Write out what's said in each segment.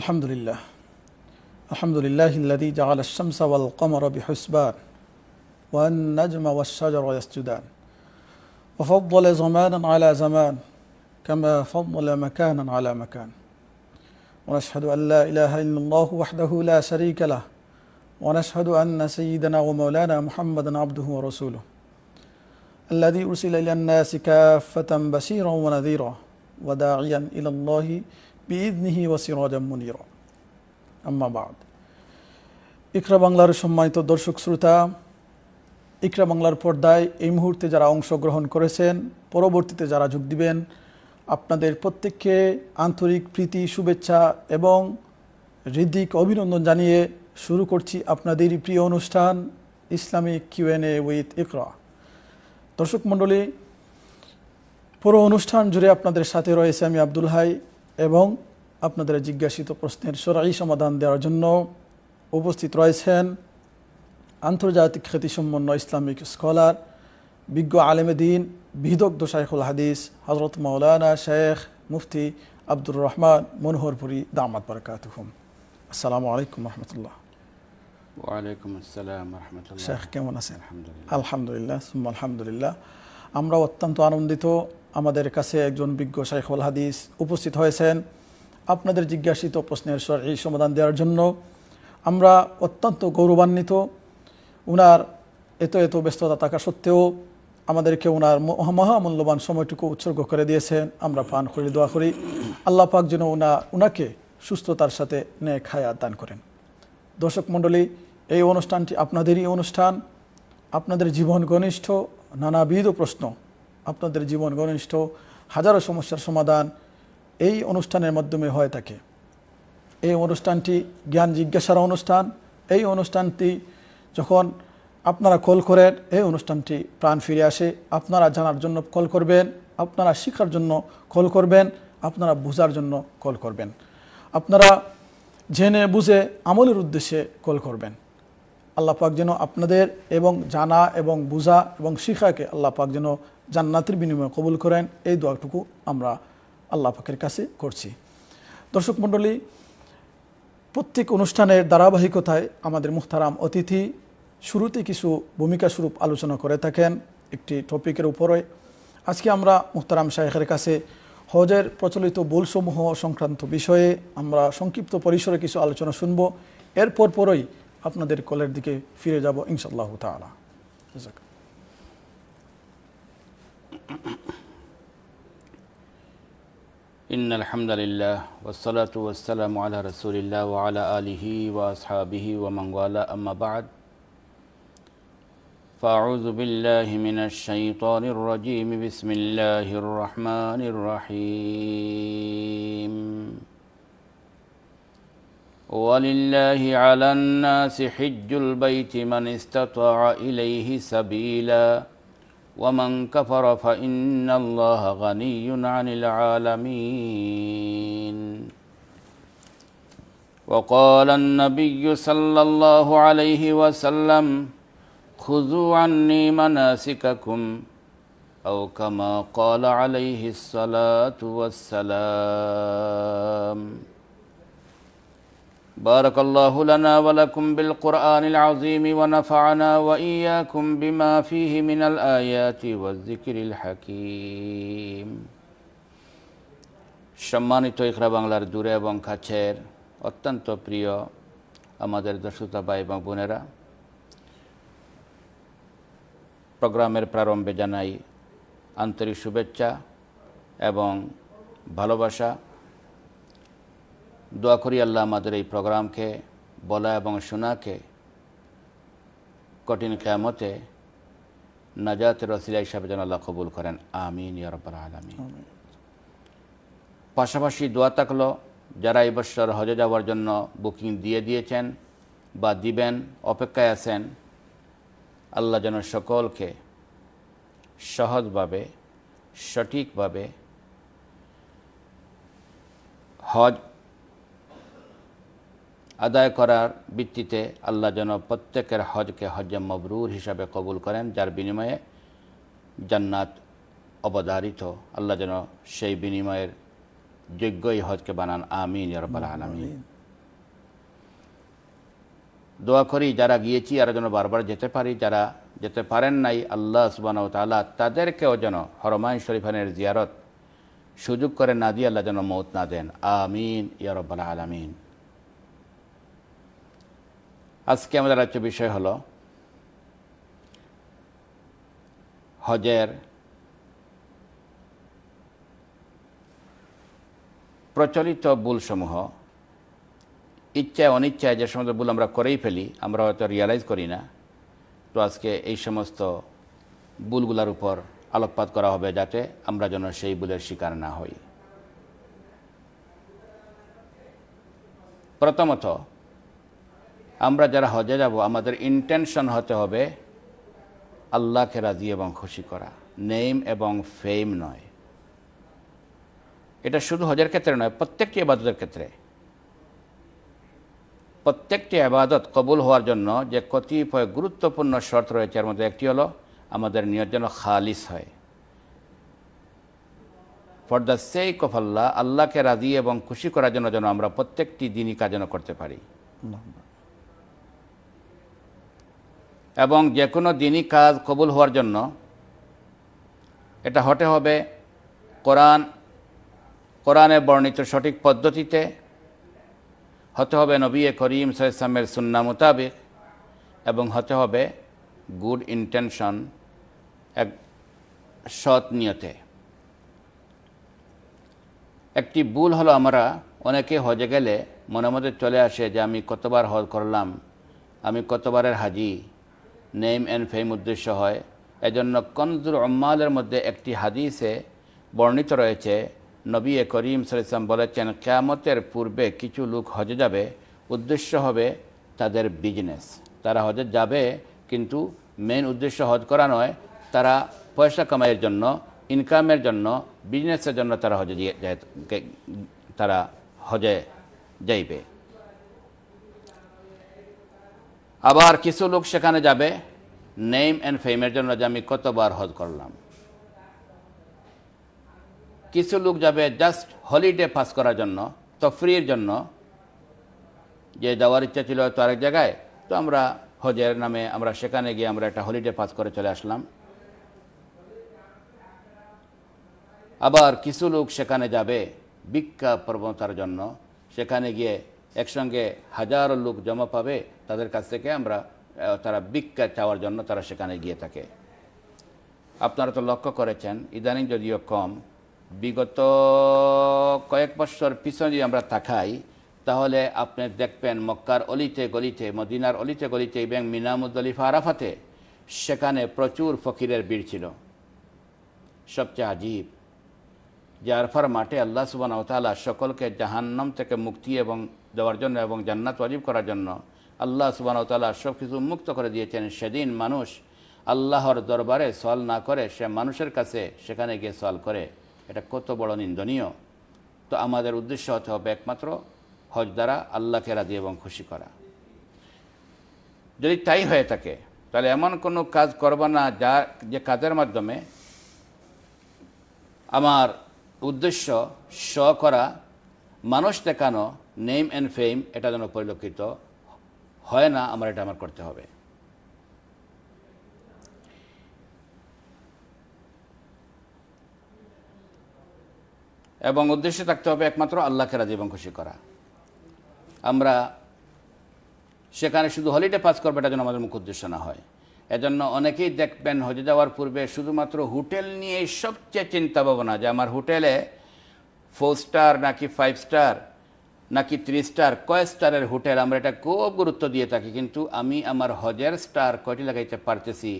الحمد لله الحمد لله الذي جعل الشمس والقمر بحسبان والنجم والشجر يسجدان وفضل زمانا على زمان كما فضل مكانا على مكان ونشهد أن لا إله إلا الله وحده لا شريك له ونشهد أن سيدنا ومولانا محمدا عبده ورسوله الذي أرسل إلى الناس كافة بشيرا ونذيرا وداعيا إلى الله বিদনিহি ওয়াসিরাজাম মুনির আম্মাবাদ ইকরা বাংলার সম্মানিত দর্শক শ্রোতা ইকরা বাংলার পর্দায় এই মুহূর্তে যারা অংশগ্রহণ করেছেন পরবর্তীতে যারা যোগ দিবেন আপনাদের প্রত্যেককে আন্তরিক প্রীতি শুভেচ্ছা এবং হৃদিক অভিনন্দন জানিয়ে শুরু করছি আপনাদেরই প্রিয় অনুষ্ঠান ইসলামিক কিউএনএ উইথ ইকরা দর্শক মণ্ডলী পুরো অনুষ্ঠান জুড়ে আপনাদের সাথে রয়েছে আমি আব্দুল হাই এবং আপনাদের জিজ্ঞাসিত প্রশ্নের সরাই সমাধান দেওয়ার জন্য উপস্থিত রয়েছেন আন্তর্জাতিক খ্যাতিসম্পন্ন ইসলামিক স্কলার বিজ্ঞ আলেমেদিন বিদগ্ধ শাইখুল হাদিস হজরত মৌলানা শেখ মুফতি আব্দুর রহমান মনোহরপুরি দামাত বরকাতহুম আসসালামু আলাইকুম রহমতুল্লাহ ওয়ালাইকুম আসসালাম রহমতুল্লাহ শেখ কেমন আছেন আলহামদুলিল্লাহ আলহামদুলিল্লাহ আমরা অত্যন্ত আনন্দিত আমাদের কাছে একজন বিজ্ঞ শাইখুল হাদিস উপস্থিত হয়েছেন আপনাদের জিজ্ঞাসিত প্রশ্নের এই সমাধান দেওয়ার জন্য আমরা অত্যন্ত গৌরবান্বিত উনার এত এত ব্যস্ততা থাকা সত্ত্বেও আমাদেরকে ওনার মহামূল্যবান সময়টুকু উৎসর্গ করে দিয়েছেন আমরা পান করি দোয়া করি আল্লাহ পাক যেন ওনা ওনাকে সুস্থতার সাথে নে খায়া দান করেন দর্শক মণ্ডলী এই অনুষ্ঠানটি আপনাদেরই অনুষ্ঠান আপনাদের জীবন ঘনিষ্ঠ নানাবিধ প্রশ্ন আপনাদের জীবন ঘনিষ্ঠ হাজারো সমস্যার সমাধান এই অনুষ্ঠানের মাধ্যমে হয়ে থাকে এই অনুষ্ঠানটি জ্ঞান জিজ্ঞাসার অনুষ্ঠান এই অনুষ্ঠানটি যখন আপনারা কল করেন এই অনুষ্ঠানটি প্রাণ ফিরে আসে আপনারা জানার জন্য কল করবেন আপনারা শিখার জন্য কল করবেন আপনারা বোঝার জন্য কল করবেন আপনারা জেনে বুঝে আমলের উদ্দেশ্যে কল করবেন আল্লাহ পাক যেন আপনাদের এবং জানা এবং বোঝা এবং শিখাকে আল্লাহ পাক যেন জান্নাতের বিনিময়ে কবুল করেন এই দোয়াটুকু আমরা আল্লাহ পাকের কাছে করছি দর্শক মণ্ডলী প্রত্যেক অনুষ্ঠানের ধারাবাহিকতায় আমাদের মুখতারাম অতিথি শুরুতে কিছু ভূমিকা স্বরূপ আলোচনা করে থাকেন একটি টপিকের উপরে আজকে আমরা মুখতারাম শাহেখের কাছে হজের প্রচলিত বোলসমূহ সংক্রান্ত বিষয়ে আমরা সংক্ষিপ্ত পরিসরে কিছু আলোচনা শুনব এরপর পরই আপনাদের কলের দিকে ফিরে যাব ইনশাল্লাহ তালা إن الحمد لله والصلاة والسلام على رسول الله وعلى آله وأصحابه ومن والاه أما بعد فأعوذ بالله من الشيطان الرجيم بسم الله الرحمن الرحيم ولله على الناس حج البيت من استطاع إليه سبيلا ومن كفر فإن الله غني عن العالمين وقال النبي صلى الله عليه وسلم خذوا عني مناسككم أو كما قال عليه الصلاة والسلام بارك الله لنا ولكم بالقرآن العظيم ونفعنا وإياكم بما فيه من الآيات والذكر الحكيم সম্মানিত ইকরা বাংলার দূরে এবং কাছের অত্যন্ত প্রিয় আমাদের দর্শকতা ভাই এবং বোনেরা প্রোগ্রামের প্রারম্ভে জানাই আন্তরিক শুভেচ্ছা এবং ভালোবাসা দোয়া করি আল্লাহ আমাদের এই প্রোগ্রামকে বলা এবং শোনাকে কঠিন কেয়ামতে নাজাত রসিলা হিসাবে যেন আল্লাহ কবুল করেন আমিন ইয়ারব্বাল আলমিন পাশাপাশি দোয়া থাকল যারা এই বছর হজে যাওয়ার জন্য বুকিং দিয়ে দিয়েছেন বা দিবেন অপেক্ষায় আছেন আল্লাহ যেন সকলকে সহজভাবে সঠিকভাবে হজ আদায় করার ভিত্তিতে আল্লাহ যেন প্রত্যেকের হজকে হজে মবরুর হিসাবে কবুল করেন যার বিনিময়ে জান্নাত অবধারিত আল্লাহ যেন সেই বিনিময়ের যোগ্যই হজকে বানান আমিন রব্বাল আলমিন দোয়া করি যারা গিয়েছি আর যেন বারবার যেতে পারি যারা যেতে পারেন নাই আল্লাহ সুবানাউ তাল্লাহ তাদেরকেও যেন হরমাইন শরীফানের জিয়ারত সুযোগ করে না দিয়ে আল্লাহ যেন মৌত না দেন আমিন ইয়ারব্বাল আলমিন আজকে আমাদের আলোচ্য বিষয় হল হজের প্রচলিত ভুলসমূহ ইচ্ছায় অনিচ্ছায় যে সমস্ত ভুল আমরা করেই ফেলি আমরা হয়তো রিয়ালাইজ করি না তো আজকে এই সমস্ত ভুলগুলার উপর আলোকপাত করা হবে যাতে আমরা যেন সেই ভুলের শিকার না হই প্রথমত আমরা যারা হজে যাব আমাদের ইন্টেনশন হতে হবে আল্লাহকে রাজি এবং খুশি করা নেম এবং ফেম নয় এটা শুধু হজের ক্ষেত্রে নয় প্রত্যেকটি আবাদতের ক্ষেত্রে প্রত্যেকটি আবাদত কবুল হওয়ার জন্য যে কতিপয় গুরুত্বপূর্ণ শর্ত রয়েছে এর মধ্যে একটি হলো আমাদের নিয়ত যেন খালিস হয় for the sake of Allah আল্লাহকে রাজি এবং খুশি করার জন্য যেন আমরা প্রত্যেকটি দিনই কাজ করতে পারি এবং যে কোনো দিনই কাজ কবুল হওয়ার জন্য এটা হতে হবে কোরআন কোরআনে বর্ণিত সঠিক পদ্ধতিতে হতে হবে নবী করিম সাইসামের সুন্না মোতাবেক এবং হতে হবে গুড ইন্টেনশন এক সৎ নিয়তে একটি ভুল হলো আমরা অনেকে হজে গেলে মনে মধ্যে চলে আসে যে আমি কতবার হজ করলাম আমি কতবারের হাজি নেম অ্যান্ড ফেম উদ্দেশ্য হয় এজন্য কনজুল উম্মালের মধ্যে একটি হাদিসে বর্ণিত রয়েছে নবী এ করিম সালাম বলেছেন কেয়ামতের পূর্বে কিছু লোক হজে যাবে উদ্দেশ্য হবে তাদের বিজনেস তারা হজে যাবে কিন্তু মেন উদ্দেশ্য হজ করা নয় তারা পয়সা কামাইয়ের জন্য ইনকামের জন্য বিজনেসের জন্য তারা হজে তারা হজে যাইবে আবার কিছু লোক সেখানে যাবে নেম অ্যান্ড ফেমের জন্য যে আমি কতবার হজ করলাম কিছু লোক যাবে জাস্ট হলিডে পাস করার জন্য তফরির জন্য যে যাওয়ার ইচ্ছা ছিল তো আরেক জায়গায় তো আমরা হজের নামে আমরা সেখানে গিয়ে আমরা একটা হলিডে পাস করে চলে আসলাম আবার কিছু লোক সেখানে যাবে বিক্ষা প্রবণতার জন্য সেখানে গিয়ে একসঙ্গে হাজারো লোক জমা পাবে তাদের কাছ থেকে আমরা তারা ভিক্ষা চাওয়ার জন্য তারা সেখানে গিয়ে থাকে আপনারা তো লক্ষ্য করেছেন ইদানিং যদিও কম বিগত কয়েক বছর পিছনে যদি আমরা তাকাই তাহলে আপনি দেখবেন মক্কার অলিতে গলিতে মদিনার অলিতে গলিতে এবং মিনামুদ্দলিফা আরাফাতে সেখানে প্রচুর ফকিরের ভিড় ছিল সবচেয়ে আজীব যে আরফার মাঠে আল্লাহ সুবান সকলকে জাহান্নাম থেকে মুক্তি এবং দেওয়ার জন্য এবং জান্নাত ওয়াজিব করার জন্য আল্লাহ তালা সব কিছু মুক্ত করে দিয়েছেন সেদিন মানুষ আল্লাহর দরবারে সল না করে সে মানুষের কাছে সেখানে গিয়ে সল করে এটা কত বড় নিন্দনীয় তো আমাদের উদ্দেশ্য হতে হবে একমাত্র হজ দ্বারা আল্লাহকে রাজি এবং খুশি করা যদি তাই হয়ে থাকে তাহলে এমন কোনো কাজ করব না যা যে কাজের মাধ্যমে আমার উদ্দেশ্য স করা মানুষ দেখানো নেম অ্যান্ড ফেম এটা যেন পরিলক্ষিত হয় না আমার এটা আমার করতে হবে এবং উদ্দেশ্য থাকতে হবে একমাত্র আল্লাহকে রাজি এবং খুশি করা আমরা সেখানে শুধু হলিডে পাস করবে এটা যেন আমাদের মুখ্য উদ্দেশ্য না হয় এজন্য অনেকেই দেখবেন হজে যাওয়ার পূর্বে শুধুমাত্র হোটেল নিয়ে সবচেয়ে চিন্তা ভাবনা যে আমার হোটেলে ফোর স্টার নাকি ফাইভ স্টার নাকি থ্রি স্টার কয় স্টারের হোটেল আমরা এটা খুব গুরুত্ব দিয়ে থাকি কিন্তু আমি আমার হজের স্টার কয়টি লাগাইতে পারতেছি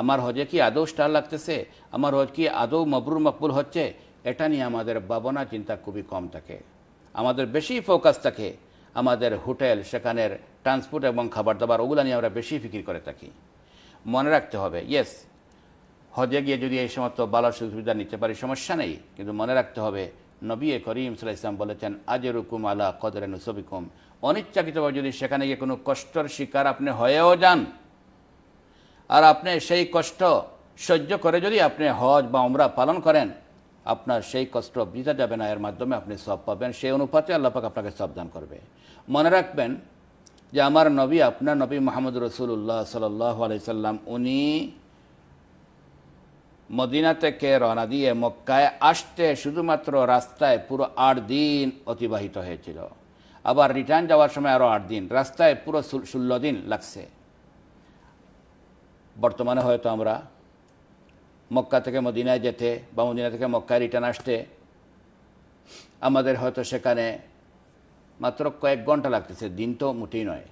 আমার হজে কি আদৌ স্টার লাগতেছে আমার হজ কি আদৌ মবরুর মকবুল হচ্ছে এটা নিয়ে আমাদের ভাবনা চিন্তা খুবই কম থাকে আমাদের বেশি ফোকাস থাকে আমাদের হোটেল সেখানের ট্রান্সপোর্ট এবং খাবার দাবার ওগুলো নিয়ে আমরা বেশি ফিকির করে থাকি মনে রাখতে হবে ইয়েস হজে গিয়ে যদি এই সমস্ত ভালো সুযোগ সুবিধা নিতে পারি সমস্যা নেই কিন্তু মনে রাখতে হবে নবী করিম সাল্লাহ ইসলাম বলেছেন হুকুম আলা কদরে নুসবিকুম অনিচ্ছাকৃতভাবে যদি সেখানে গিয়ে কোনো কষ্টর শিকার আপনি হয়েও যান আর আপনি সেই কষ্ট সহ্য করে যদি আপনি হজ বা ওমরা পালন করেন আপনার সেই কষ্ট বৃথা যাবে না এর মাধ্যমে আপনি সব পাবেন সেই অনুপাতে আল্লাপাক আপনাকে সব দান করবে মনে রাখবেন যে আমার নবী আপনার নবী মোহাম্মদ রসুল্লাহ সাল্লাহ আলাইসাল্লাম উনি মদিনা থেকে রওনা দিয়ে মক্কায় আসতে শুধুমাত্র রাস্তায় পুরো আট দিন অতিবাহিত হয়েছিল আবার রিটার্ন যাওয়ার সময় আরও আট দিন রাস্তায় পুরো ষোলো দিন লাগছে বর্তমানে হয়তো আমরা মক্কা থেকে মদিনায় যেতে বা মদিনা থেকে মক্কায় রিটার্ন আসতে আমাদের হয়তো সেখানে মাত্র কয়েক ঘন্টা লাগতেছে দিন তো মোটেই নয়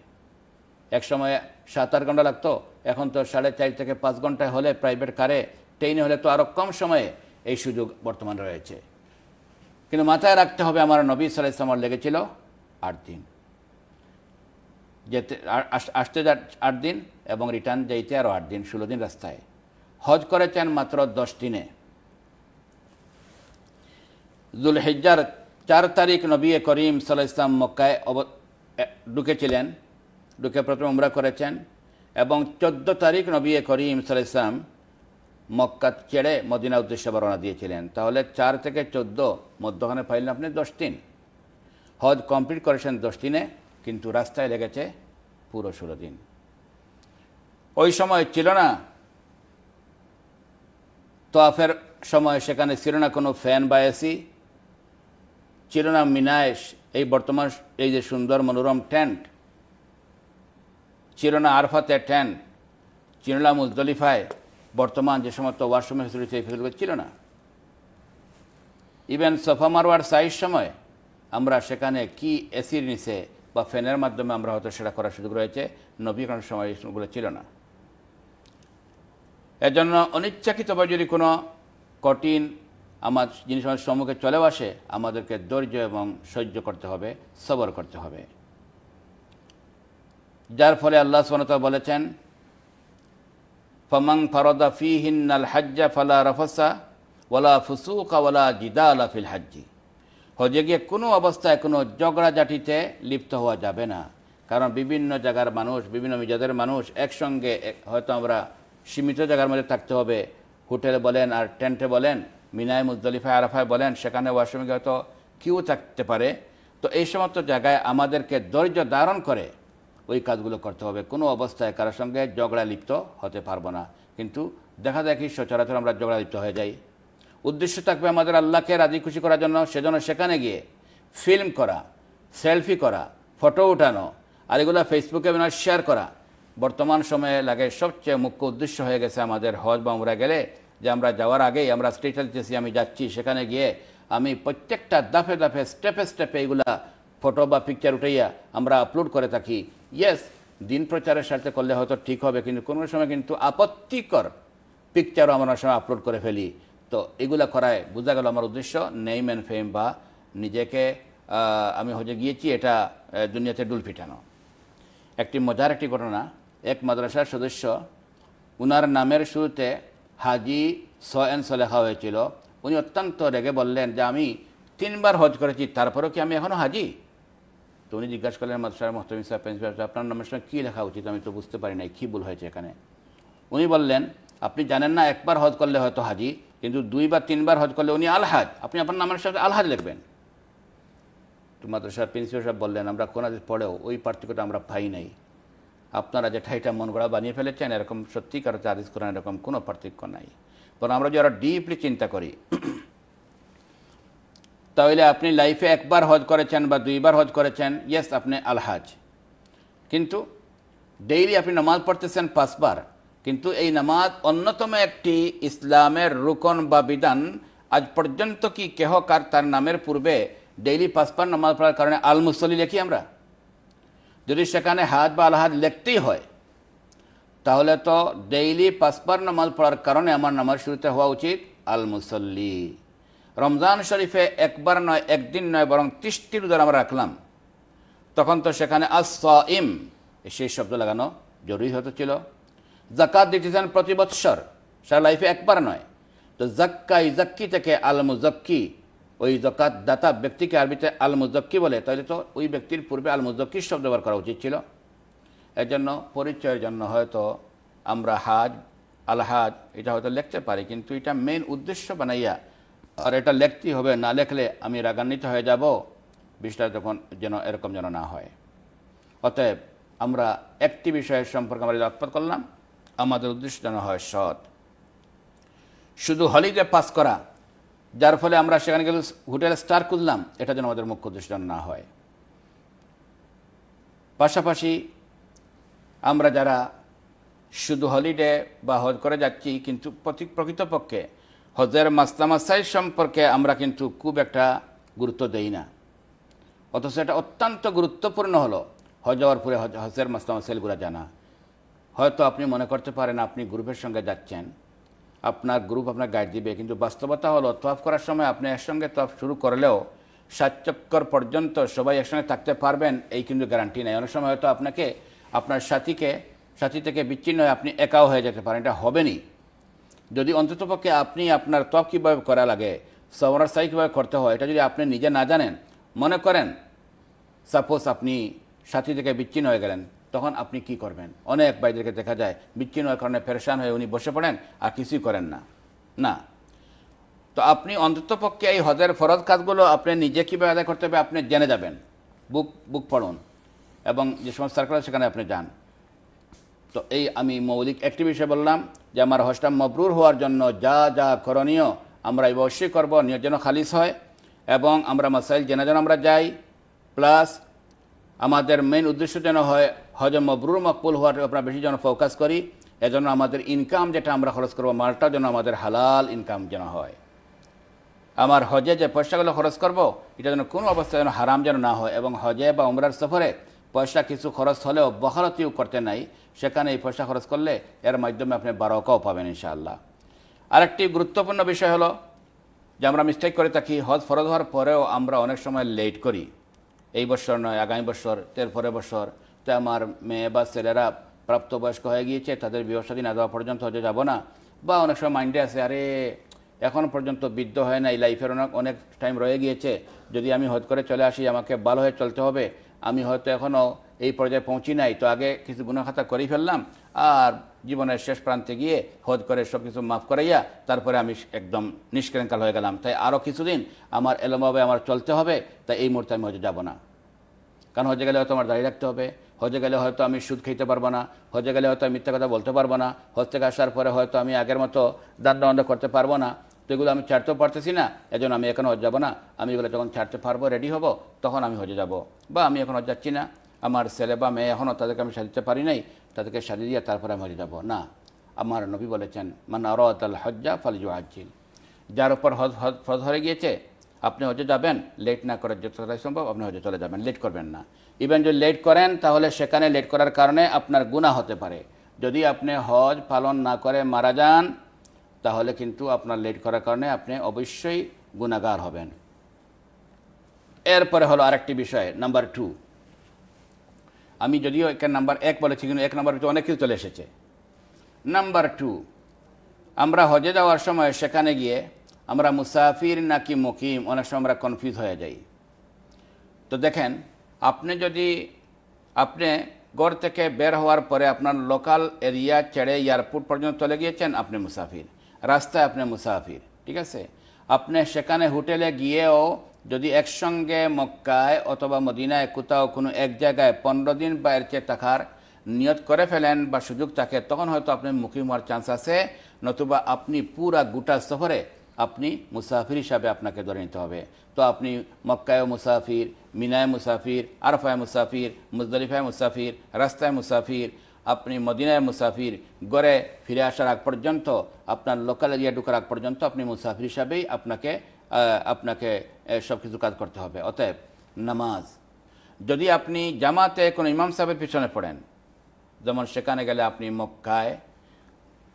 এক সময় সাত আট ঘন্টা লাগতো এখন তো সাড়ে চার থেকে পাঁচ ঘন্টায় হলে প্রাইভেট কারে ট্রেনে হলে তো আরও কম সময়ে এই সুযোগ বর্তমান রয়েছে কিন্তু মাথায় রাখতে হবে আমার নবী সাল ইসলামর লেগেছিল আট দিন যেতে আসতে আট দিন এবং রিটার্ন যাইতে আরও আট দিন ষোলো দিন রাস্তায় হজ করেছেন মাত্র দশ দিনে জুলহেজ্জার চার তারিখ নবী করিম সাল্লাহ ইসলাম মক্কায় অব ঢুকেছিলেন ঢুকে প্রথমে উমরা করেছেন এবং চোদ্দ তারিখ নবী করিম সাল্লাহ ইসলাম মক্কা ছেড়ে মদিনা উদ্দেশ্যে রওনা দিয়েছিলেন তাহলে চার থেকে চোদ্দ মধ্যখানে পাইলেন আপনি দশ দিন হজ কমপ্লিট করেছেন দশ দিনে কিন্তু রাস্তায় লেগেছে পুরো ষোলো দিন ওই সময় ছিল না তোয়াফের সময় সেখানে ছিল না কোনো ফ্যান বা এসি ছিল না মিনায়স এই বর্তমান এই যে সুন্দর মনোরম ট্যান্ট ছিল না আরফাতে ট্যান্ট চিরনা মুজদলিফায় বর্তমান যে সমস্ত ওয়াশরুম ফেসিলিটি সেই ফেসিলিটি ছিল না ইভেন সোফা মারওয়ার সাইজ সময় আমরা সেখানে কি এসির নিচে বা ফ্যানের মাধ্যমে আমরা হয়তো সেটা করার সুযোগ রয়েছে নবীকরণ সময় এইগুলো ছিল না এজন্য অনিচ্ছাকৃতভাবে যদি কোনো কঠিন আমার জিনিস আমাদের সম্মুখে চলেও আসে আমাদেরকে ধৈর্য এবং সহ্য করতে হবে সবর করতে হবে যার ফলে আল্লাহ সোনতা বলেছেন ফমং ফরদা ফি হিন্নাল হাজ্জা ফালা রফসা হাজ্জি হজে গিয়ে কোনো অবস্থায় কোনো জাটিতে লিপ্ত হওয়া যাবে না কারণ বিভিন্ন জায়গার মানুষ বিভিন্ন মিজাদের মানুষ একসঙ্গে হয়তো আমরা সীমিত জায়গার মধ্যে থাকতে হবে হোটেলে বলেন আর টেন্টে বলেন মিনায় মুজদলিফায় আরাফায় বলেন সেখানে ওয়াশরুমে হয়তো কিউ থাকতে পারে তো এই সমস্ত জায়গায় আমাদেরকে ধৈর্য ধারণ করে ওই কাজগুলো করতে হবে কোনো অবস্থায় কারোর সঙ্গে ঝগড়া লিপ্ত হতে পারবো না কিন্তু দেখা দেখি সচরাচর আমরা ঝগড়া লিপ্ত হয়ে যাই উদ্দেশ্য থাকবে আমাদের আল্লাহকে রাজি খুশি করার জন্য সেজন্য সেখানে গিয়ে ফিল্ম করা সেলফি করা ফটো উঠানো আর এগুলো ফেসবুকে শেয়ার করা বর্তমান সময়ে লাগে সবচেয়ে মুখ্য উদ্দেশ্য হয়ে গেছে আমাদের হজ বা আমরা গেলে যে আমরা যাওয়ার আগেই আমরা স্টেটাস দিয়েছি আমি যাচ্ছি সেখানে গিয়ে আমি প্রত্যেকটা দাফে দাফে স্টেপে স্টেপে এগুলা ফটো বা পিকচার উঠাইয়া আমরা আপলোড করে থাকি ইয়েস দিন প্রচারের স্বার্থে করলে হয়তো ঠিক হবে কিন্তু কোনো সময় কিন্তু আপত্তিকর পিকচারও আমরা অনেক সময় আপলোড করে ফেলি তো এগুলা করায় বোঝা গেল আমার উদ্দেশ্য নেইম অ্যান্ড ফেম বা নিজেকে আমি হজে গিয়েছি এটা দুনিয়াতে ডুল ফিটানো একটি মজার একটি ঘটনা এক মাদ্রাসার সদস্য উনার নামের শুরুতে হাজি সয়েন্স লেখা হয়েছিল উনি অত্যন্ত রেগে বললেন যে আমি তিনবার হজ করেছি তারপরেও কি আমি এখনও হাজি উনি জিজ্ঞাসা করলেন মাদ্রাসার মহতমি সাহেব প্রিন্সিপাল আপনার নামের সঙ্গে কী লেখা উচিত আমি তো বুঝতে পারি নাই কী ভুল হয়েছে এখানে উনি বললেন আপনি জানেন না একবার হজ করলে হয়তো হাজি কিন্তু দুই বা তিনবার হজ করলে উনি আলহাজ আপনি আপনার নামের সাথে আলহাজ লিখবেন তো মাদ্রাসার প্রিন্সিপাল সাহেব বললেন আমরা কোনাদের পড়েও ওই পার্থক্যটা আমরা পাই নাই আপনারা যে ঠাইটা মন গড়া বানিয়ে ফেলেছেন এরকম সত্যিকার চারিজ করেন এরকম কোনো পার্থক্য নাই বরং আমরা আরও ডিপলি চিন্তা করি তাহলে আপনি লাইফে একবার হজ করেছেন বা দুইবার হজ করেছেন ইয়েস আপনি আলহাজ কিন্তু ডেইলি আপনি নামাজ পড়তেছেন পাঁচবার কিন্তু এই নামাজ অন্যতম একটি ইসলামের রুকন বা বিধান আজ পর্যন্ত কি কেহ কার তার নামের পূর্বে ডেইলি পাঁচবার নামাজ পড়ার কারণে আল মুসলি লেখি আমরা যদি সেখানে হাত বা আলহাজ লিখতেই হয় তাহলে তো ডেইলি পাঁচবার নামাজ পড়ার কারণে আমার নামাজ শুরুতে হওয়া উচিত আল মুসল্লি রমজান শরীফে একবার নয় একদিন নয় বরং তিষ্টির রোজা আমরা রাখলাম তখন তো সেখানে আসম সেই শব্দ লাগানো জরুরি হতে ছিল জাকাত দিতেছেন প্রতি বৎসর সারা লাইফে একবার নয় তো জাক্কা জাক্কি থেকে আল মুজাক্কি ওই জকাত দাতা ব্যক্তিকে আরবিতে আল মুজাক্কি বলে তাহলে তো ওই ব্যক্তির পূর্বে আল মুজাক্কি শব্দ ব্যবহার করা উচিত ছিল এর জন্য পরিচয়ের জন্য হয়তো আমরা হাজ আলহাজ এটা হয়তো লিখতে পারি কিন্তু এটা মেন উদ্দেশ্য বানাইয়া আর এটা লেখতেই হবে না লেখলে আমি রাগান্বিত হয়ে যাব বিষয়টা যখন যেন এরকম যেন না হয় অতএব আমরা একটি বিষয়ের সম্পর্কে আমরা আলোকপাত করলাম আমাদের উদ্দেশ্য যেন হয় সৎ শুধু হলিডে পাস করা যার ফলে আমরা সেখানে গেলে হোটেলে স্টার খুঁজলাম এটা যেন আমাদের মুখ্য উদ্দেশ্য যেন না হয় পাশাপাশি আমরা যারা শুধু হলিডে বা হজ করে যাচ্ছি কিন্তু প্রকৃতপক্ষে হজের মাস্তামাসাই সম্পর্কে আমরা কিন্তু খুব একটা গুরুত্ব দেই না অথচ এটা অত্যন্ত গুরুত্বপূর্ণ হলো হজ যাওয়ার পরে হজের মাস্তামাসাইলগুলো জানা হয়তো আপনি মনে করতে পারেন আপনি গ্রুপের সঙ্গে যাচ্ছেন আপনার গ্রুপ আপনার গাইড দিবে কিন্তু বাস্তবতা হলো তফ করার সময় আপনি একসঙ্গে তফ শুরু করলেও সাত চক্কর পর্যন্ত সবাই একসঙ্গে থাকতে পারবেন এই কিন্তু গ্যারান্টি নেই অনেক সময় হয়তো আপনাকে আপনার সাথীকে সাথী থেকে বিচ্ছিন্ন হয়ে আপনি একাও হয়ে যেতে পারেন এটা হবেনি যদি অন্ততপক্ষে আপনি আপনার ত্বক কীভাবে করা লাগে সবরার সাই কীভাবে করতে হয় এটা যদি আপনি নিজে না জানেন মনে করেন সাপোজ আপনি সাথী থেকে বিচ্ছিন্ন হয়ে গেলেন তখন আপনি কি করবেন অনেক বাইদেরকে দেখা যায় বিচ্ছিন্ন হওয়ার কারণে ফেরেশান হয়ে উনি বসে পড়েন আর কিছুই করেন না না তো আপনি অন্ততপক্ষে এই হজের ফরজ কাজগুলো আপনি নিজে কীভাবে আদায় করতে হবে আপনি জেনে যাবেন বুক বুক পড়ুন এবং যে সমস্ত সার্কুলার সেখানে আপনি যান তো এই আমি মৌলিক একটি বিষয় বললাম যে আমার হস্টাম মবরুর হওয়ার জন্য যা যা করণীয় আমরা অবশ্যই করব নিয়ত যেন খালিস হয় এবং আমরা মাসাইল যেন যেন আমরা যাই প্লাস আমাদের মেন উদ্দেশ্য যেন হয় হজম মবরুর মকবুল হওয়ার আমরা বেশি যেন ফোকাস করি এজন্য আমাদের ইনকাম যেটা আমরা খরচ করবো মালটা যেন আমাদের হালাল ইনকাম যেন হয় আমার হজে যে পয়সাগুলো খরচ করব এটা যেন কোনো অবস্থায় যেন হারাম যেন না হয় এবং হজে বা উমরার সফরে পয়সা কিছু খরচ হলেও বহালতিও করতে নাই সেখানে এই পয়সা খরচ করলে এর মাধ্যমে আপনি বারকাও পাবেন ইনশাআল্লাহ আরেকটি গুরুত্বপূর্ণ বিষয় হলো যে আমরা মিস্টেক করে থাকি হজ ফরজ হওয়ার পরেও আমরা অনেক সময় লেট করি এই বছর নয় আগামী বছর তের পরের বছর তো আমার মেয়ে বা ছেলেরা প্রাপ্তবয়স্ক হয়ে গিয়েছে তাদের ব্যবসাদি না দেওয়া পর্যন্ত হজে যাব না বা অনেক সময় মাইন্ডে আছে আরে এখন পর্যন্ত বৃদ্ধ হয় না এই লাইফের অনেক অনেক টাইম রয়ে গিয়েছে যদি আমি হজ করে চলে আসি আমাকে ভালো হয়ে চলতে হবে আমি হয়তো এখনও এই পর্যায়ে পৌঁছি নাই তো আগে কিছু গুণাখাতা করেই ফেললাম আর জীবনের শেষ প্রান্তে গিয়ে হোদ করে সব কিছু মাফ করাইয়া তারপরে আমি একদম নিষ্কৃঙ্কাল হয়ে গেলাম তাই আরও কিছুদিন আমার এলোমভাবে আমার চলতে হবে তাই এই মুহূর্তে আমি হজে যাবো না কারণ হজে গেলে হয়তো আমার দাঁড়িয়ে রাখতে হবে হজে গেলে হয়তো আমি সুদ খেতে পারবো না হজে গেলে হয়তো আমি মিথ্যা কথা বলতে পারবো না হজ থেকে আসার পরে হয়তো আমি আগের মতো দান্ডা করতে পারবো না তো এগুলো আমি ছাড়তেও পারতেছি না এজন্য আমি এখনও হজ যাবো না আমি এগুলো যখন ছাড়তে পারবো রেডি হব তখন আমি হজে যাব বা আমি এখন হজ যাচ্ছি না আমার ছেলে বা মেয়ে এখনও তাদেরকে আমি সাজিতে পারি নাই তাদেরকে সাজিয়ে দিয়ে তারপরে আমি হজে যাবো না আমার নবী বলেছেন মান আরত আল হজ্জা ফালিজু আজিল যার উপর হজ হজ হয়ে গিয়েছে আপনি হজে যাবেন লেট না করার যতটাই সম্ভব আপনি হজে চলে যাবেন লেট করবেন না ইভেন যদি লেট করেন তাহলে সেখানে লেট করার কারণে আপনার গুণা হতে পারে যদি আপনি হজ পালন না করে মারা যান তাহলে কিন্তু আপনার লেট করার কারণে আপনি অবশ্যই গুণাগার হবেন এরপরে হলো আরেকটি বিষয় নাম্বার টু আমি যদিও এখানে নাম্বার এক বলেছি কিন্তু এক নাম্বার অনেক কিছু চলে এসেছে নাম্বার টু আমরা হজে যাওয়ার সময় সেখানে গিয়ে আমরা মুসাফির নাকি মুকিম অনেক সময় আমরা কনফিউজ হয়ে যাই তো দেখেন আপনি যদি আপনি গড় থেকে বের হওয়ার পরে আপনার লোকাল এরিয়া ছেড়ে এয়ারপোর্ট পর্যন্ত চলে গিয়েছেন আপনি মুসাফির রাস্তায় আপনি মুসাফির ঠিক আছে আপনি সেখানে হোটেলে গিয়েও যদি একসঙ্গে মক্কায় অথবা মদিনায় কোথাও কোনো এক জায়গায় পনেরো দিন বা এর চেয়ে থাকার নিয়ত করে ফেলেন বা সুযোগ থাকে তখন হয়তো আপনি মুখী হওয়ার চান্স আছে নতুবা আপনি পুরা গোটা সফরে আপনি মুসাফির হিসাবে আপনাকে ধরে নিতে হবে তো আপনি মক্কায় মুসাফির মিনায় মুসাফির আরফায় মুসাফির মুজদালিফায় মুসাফির রাস্তায় মুসাফির আপনি মদিনায় মুসাফির গড়ে ফিরে আসার আগ পর্যন্ত আপনার লোকাল এরিয়া ঢুকার আগ পর্যন্ত আপনি মুসাফির হিসাবেই আপনাকে আপনাকে সব কিছু কাজ করতে হবে অতএব নামাজ যদি আপনি জামাতে কোনো ইমাম সাহেবের পিছনে পড়েন যেমন সেখানে গেলে আপনি মক্কায়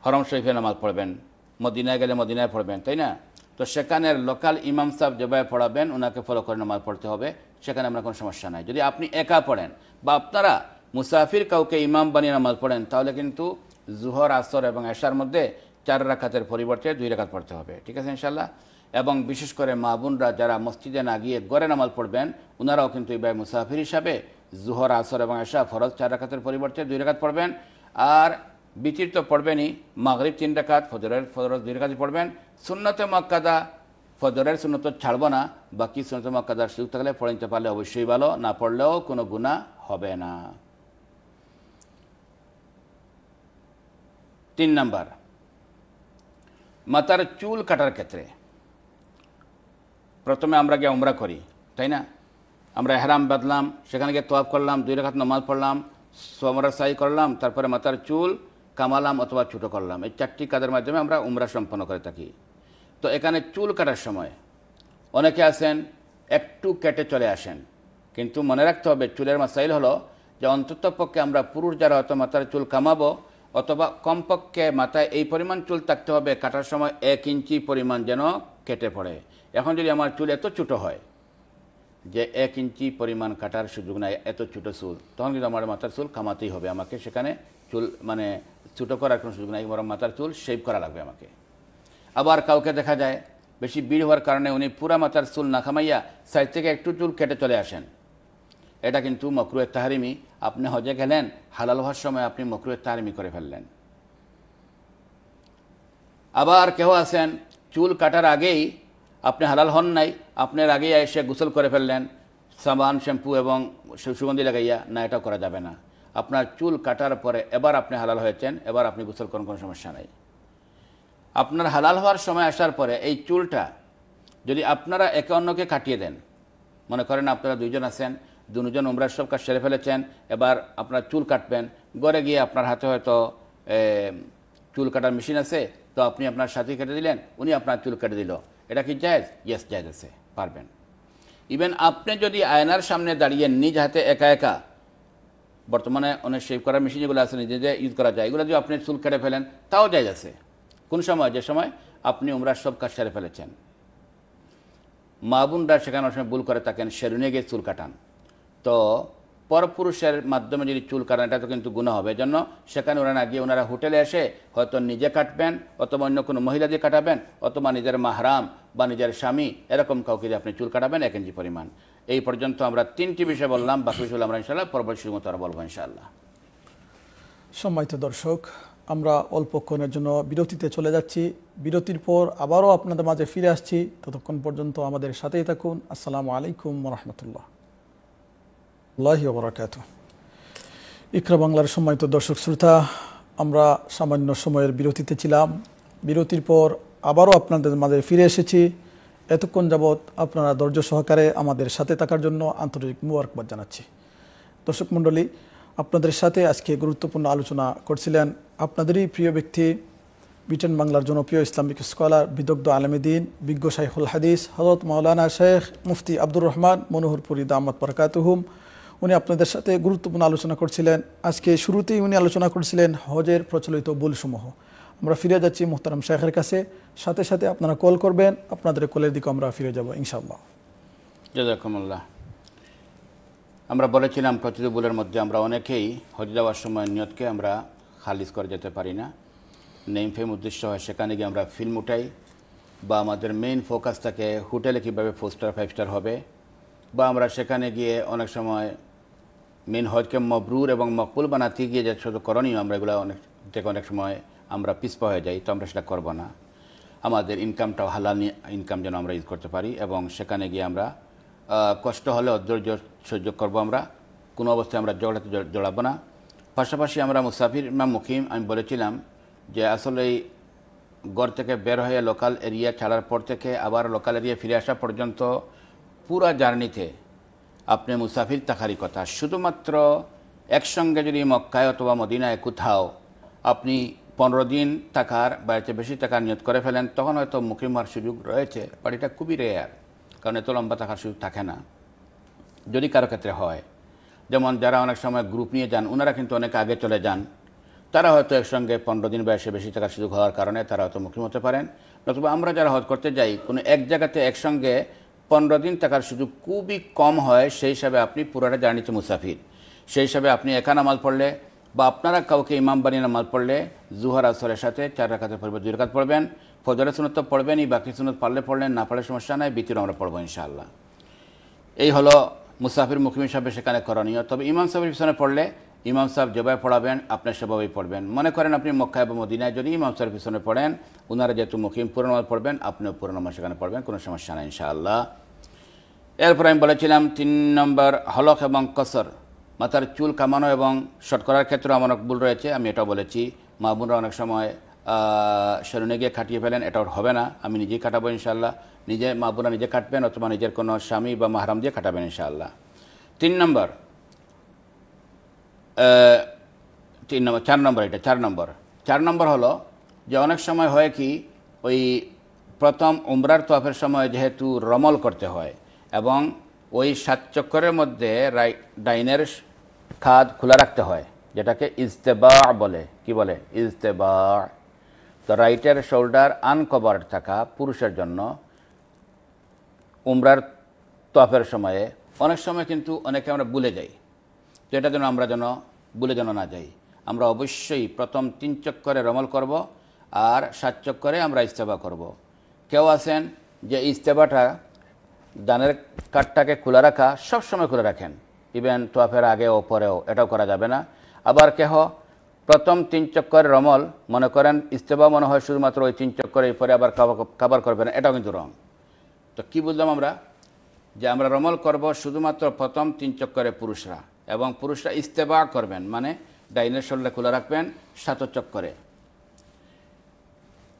হরম শরীফে নামাজ পড়বেন মদিনায় গেলে মদিনায় পড়বেন তাই না তো সেখানের লোকাল ইমাম সাহেব যেভাবে পড়াবেন ওনাকে ফলো করে নামাজ পড়তে হবে সেখানে আপনার কোনো সমস্যা নাই যদি আপনি একা পড়েন বা আপনারা মুসাফির কাউকে ইমাম বানিয়ে নামাজ পড়েন তাহলে কিন্তু জুহর আসর এবং এশার মধ্যে চার রাখাতের পরিবর্তে দুই রাখাত পড়তে হবে ঠিক আছে ইনশাল্লাহ এবং বিশেষ করে মাবুনরা যারা মসজিদে না গিয়ে গড়ে নামাজ পড়বেন ওনারাও কিন্তু এবার মুসাফির হিসাবে জুহর আসর এবং এশা ফরজ চার রাখাতের পরিবর্তে দুই রাখাত পড়বেন আর বিচির তো পড়বেনই মাগরীব তিন রাখাত ফজরের ফজরত দুই রাখাত পড়বেন সুন্নতে মক্কাদা ফজরের সুন্নত ছাড়বো না বাকি সুন্নত মক্কাদার সুযোগ থাকলে পড়ে নিতে পারলে অবশ্যই ভালো না পড়লেও কোনো গুণা হবে না তিন নাম্বার মাতার চুল কাটার ক্ষেত্রে প্রথমে আমরা গিয়ে উমরা করি তাই না আমরা হেরাম বাঁধলাম সেখানে গিয়ে তোয়াব করলাম দুই রেখাত নমাজ পড়লাম সোমরা সাই করলাম তারপরে মাতার চুল কামালাম অথবা ছুটো করলাম এই চারটি কাজের মাধ্যমে আমরা উমরা সম্পন্ন করে থাকি তো এখানে চুল কাটার সময় অনেকে আসেন একটু কেটে চলে আসেন কিন্তু মনে রাখতে হবে চুলের মাসাইল হলো যে অন্তত পক্ষে আমরা পুরুষ যারা হয়তো মাথার চুল কামাবো অথবা কমপক্ষে মাথায় এই পরিমাণ চুল থাকতে হবে কাটার সময় এক ইঞ্চি পরিমাণ যেন কেটে পড়ে এখন যদি আমার চুল এত ছোটো হয় যে এক ইঞ্চি পরিমাণ কাটার সুযোগ নাই এত ছোটো চুল তখন কিন্তু আমার মাথার চুল কামাতেই হবে আমাকে সেখানে চুল মানে ছোটো করার কোনো সুযোগ নাই বরং মাথার চুল শেভ করা লাগবে আমাকে আবার কাউকে দেখা যায় বেশি ভিড় হওয়ার কারণে উনি পুরা মাথার চুল না খামাইয়া সাইড থেকে একটু চুল কেটে চলে আসেন এটা কিন্তু মকরুয়ের তাহারিমি আপনি হজে গেলেন হালাল হওয়ার সময় আপনি মকরুয়ের তাহারিমি করে ফেললেন আবার কেউ আছেন চুল কাটার আগেই আপনি হালাল হন নাই আপনার আগেই এসে গোসল করে ফেললেন সাবান শ্যাম্পু এবং সুগন্ধি লাগাইয়া না এটা করা যাবে না আপনার চুল কাটার পরে এবার আপনি হালাল হয়েছেন এবার আপনি গোসল করেন কোনো সমস্যা নাই আপনার হালাল হওয়ার সময় আসার পরে এই চুলটা যদি আপনারা একে অন্যকে কাটিয়ে দেন মনে করেন আপনারা দুইজন আছেন দুজন উমরা সব কাজ সেরে ফেলেছেন এবার আপনার চুল কাটবেন গড়ে গিয়ে আপনার হাতে হয়তো চুল কাটার মেশিন আছে তো আপনি আপনার সাথে কেটে দিলেন উনি আপনার চুল কেটে দিল এটা কি জায়জ ইয়েস জায়জ আছে পারবেন ইভেন আপনি যদি আয়নার সামনে দাঁড়িয়ে নিজ হাতে একা একা বর্তমানে অনেক শেভ করার মেশিন যেগুলো আছে নিজে যে ইউজ করা যায় এগুলো যদি আপনি চুল কেটে ফেলেন তাও জায়জ আছে কোন সময় যে সময় আপনি উমরার সব কাজ সেরে ফেলেছেন মা বোনরা সেখানে অনেক সময় ভুল করে থাকেন সেরুনে গিয়ে চুল কাটান তো পরপুরুষের মাধ্যমে যদি চুল কাটান এটা তো কিন্তু গুণা হবে জন্য সেখানে ওনারা গিয়ে ওনারা হোটেলে এসে হয়তো নিজে কাটবেন অথবা অন্য কোনো মহিলা দিয়ে কাটাবেন অথবা নিজের মাহারাম বা নিজের স্বামী এরকম কাউকে দিয়ে আপনি চুল কাটাবেন এক ইঞ্চি পরিমাণ এই পর্যন্ত আমরা তিনটি বিষয় বললাম বাকি বিষয় আমরা ইনশাল্লাহ পরবর্তী মতো আর বলবো ইনশাল্লাহ সম্মানিত দর্শক আমরা অল্পক্ষণের জন্য বিরতিতে চলে যাচ্ছি বিরতির পর আবারও আপনাদের মাঝে ফিরে আসছি ততক্ষণ পর্যন্ত আমাদের সাথেই থাকুন আসসালামু আলাইকুম রহমতুল্লাহ আল্লাহ বরাকাত ইকরা বাংলার সম্মানিত দর্শক শ্রোতা আমরা সামান্য সময়ের বিরতিতে ছিলাম বিরতির পর আবারও আপনাদের মাঝে ফিরে এসেছি এতক্ষণ যাবৎ আপনারা ধৈর্য সহকারে আমাদের সাথে থাকার জন্য আন্তর্জাতিক মুবারকবাদ জানাচ্ছি দর্শক মণ্ডলী আপনাদের সাথে আজকে গুরুত্বপূর্ণ আলোচনা করছিলেন আপনাদেরই প্রিয় ব্যক্তি ব্রিটেন বাংলার জনপ্রিয় ইসলামিক স্কলার বিদগ্ধ আলমেদিন বিজ্ঞ শাইখুল হাদিস হজরত মৌলানা শেখ মুফতি আব্দুর রহমান মনোহরপুরি দামত পরকাতহুম উনি আপনাদের সাথে গুরুত্বপূর্ণ আলোচনা করছিলেন আজকে শুরুতেই উনি আলোচনা করছিলেন হজের প্রচলিত ভুলসমূহ আমরা ফিরে যাচ্ছি মোহতারাম শেখের কাছে সাথে সাথে আপনারা কল করবেন আপনাদের কলের দিকে আমরা ফিরে যাব ইনশাল্লাহ জাজাকুমুল্লাহ আমরা বলেছিলাম প্রচলিত বুলের মধ্যে আমরা অনেকেই হজ যাওয়ার সময় নিয়তকে আমরা খালিজ করে যেতে পারি না নেম ফেম উদ্দেশ্য হয় সেখানে গিয়ে আমরা ফিল্ম উঠাই বা আমাদের মেইন ফোকাস থাকে হোটেলে কীভাবে ফোর স্টার ফাইভ স্টার হবে বা আমরা সেখানে গিয়ে অনেক সময় মেন হজকে মবরুর এবং মকবুল বানাতে গিয়ে যে শুধু করণীয় আমরা এগুলো অনেক থেকে অনেক সময় আমরা পিছপা হয়ে যাই তো আমরা সেটা করব না আমাদের ইনকামটাও হালাল ইনকাম যেন আমরা ইউজ করতে পারি এবং সেখানে গিয়ে আমরা কষ্ট হলে অধৈর্য সহ্য করব আমরা কোনো অবস্থায় আমরা জড়াতে জড়াবো না পাশাপাশি আমরা মুসাফির ইমাম মুখিম আমি বলেছিলাম যে আসলে এই গড় থেকে বের হয়ে লোকাল এরিয়া ছাড়ার পর থেকে আবার লোকাল এরিয়া ফিরে আসা পর্যন্ত পুরা জার্নিতে আপনি মুসাফির থাকারই কথা শুধুমাত্র একসঙ্গে যদি মক্কায় অথবা মদিনায় কোথাও আপনি পনেরো দিন থাকার বাড়িতে বেশি টাকা নিয়োগ করে ফেলেন তখন হয়তো মুখে মার সুযোগ রয়েছে বাট এটা খুবই রেয়ার কারণ এত লম্বা থাকার সুযোগ থাকে না যদি কারো ক্ষেত্রে হয় যেমন যারা অনেক সময় গ্রুপ নিয়ে যান ওনারা কিন্তু অনেক আগে চলে যান তারা হয়তো একসঙ্গে পনেরো দিন বয়সে বেশি টাকার সুযোগ হওয়ার কারণে তারা হয়তো মুখিম হতে পারেন নতুবা আমরা যারা হজ করতে যাই কোনো এক জায়গাতে একসঙ্গে পনেরো দিন থাকার সুযোগ খুবই কম হয় সেই হিসাবে আপনি পুরোটা জার্নিতে মুসাফির সেই হিসাবে আপনি একা নামাল পড়লে বা আপনারা কাউকে ইমাম বানিয়ে নামাল পড়লে জুহার আসরের সাথে চার রাখাতের পরিবার দুই রাখাত পড়বেন ফজরের সুনত তো পড়বেনই বাকি সুনত পারলে পড়লেন না পারলে সমস্যা নাই বিতির আমরা পড়বো ইনশাআল্লাহ এই হলো মুসাফির মুখিম সাহেব সেখানে করণীয় তবে ইমাম সাহেবের পিছনে পড়লে ইমাম সাহেব যেভাবে পড়াবেন আপনার সেভাবেই পড়বেন মনে করেন আপনি মক্কা এবং মদিনায় যদি ইমাম সাহেবের পিছনে পড়েন ওনারা যেহেতু মুখিম পুরনো পড়বেন আপনিও পুরনো সেখানে পড়বেন কোনো সমস্যা নাই ইনশাআল্লাহ এরপর আমি বলেছিলাম তিন নম্বর হলক এবং কসর মাথার চুল কামানো এবং শর্ট করার ক্ষেত্রে আমার অনেক ভুল রয়েছে আমি এটাও বলেছি বোনরা অনেক সময় সরুনে গিয়ে খাটিয়ে ফেলেন এটা হবে না আমি নিজেই কাটাবো ইনশাল্লাহ নিজে বোনরা নিজে কাটবেন অথবা নিজের কোনো স্বামী বা মাহারাম দিয়ে কাটাবেন ইনশাল্লাহ তিন নম্বর তিন নম্বর চার নম্বর এটা চার নম্বর চার নম্বর হলো যে অনেক সময় হয় কি ওই প্রথম উমরার তফের সময় যেহেতু রমল করতে হয় এবং ওই সাত চক্করের মধ্যে ডাইনের খাদ খোলা রাখতে হয় যেটাকে ইজতেবা বলে কি বলে ইজতেবা তো রাইটের শোল্ডার আনকভার্ড থাকা পুরুষের জন্য উমরার তফের সময়ে অনেক সময় কিন্তু অনেকে আমরা ভুলে যাই তো এটা যেন আমরা যেন ভুলে যেন না যাই আমরা অবশ্যই প্রথম তিন চক্করে রমল করব আর সাত চক্করে আমরা ইস্তেফা করব কেউ আছেন যে ইস্তেফাটা দানের কাঠটাকে খোলা রাখা সবসময় খুলে রাখেন ইভেন তোয়াফের আগে ও পরেও এটাও করা যাবে না আবার কেহ প্রথম তিন চক্করে রমল মনে করেন ইস্তেফা মনে হয় শুধুমাত্র ওই তিন চক্করে এই পরে আবার কাবার করবে না এটাও কিন্তু রং তো কি বুঝলাম আমরা যে আমরা রমল করব শুধুমাত্র প্রথম তিন চক্করে পুরুষরা এবং পুরুষরা ইস্তেফা করবেন মানে ডাইনের শরীরে খোলা রাখবেন সাত চক্করে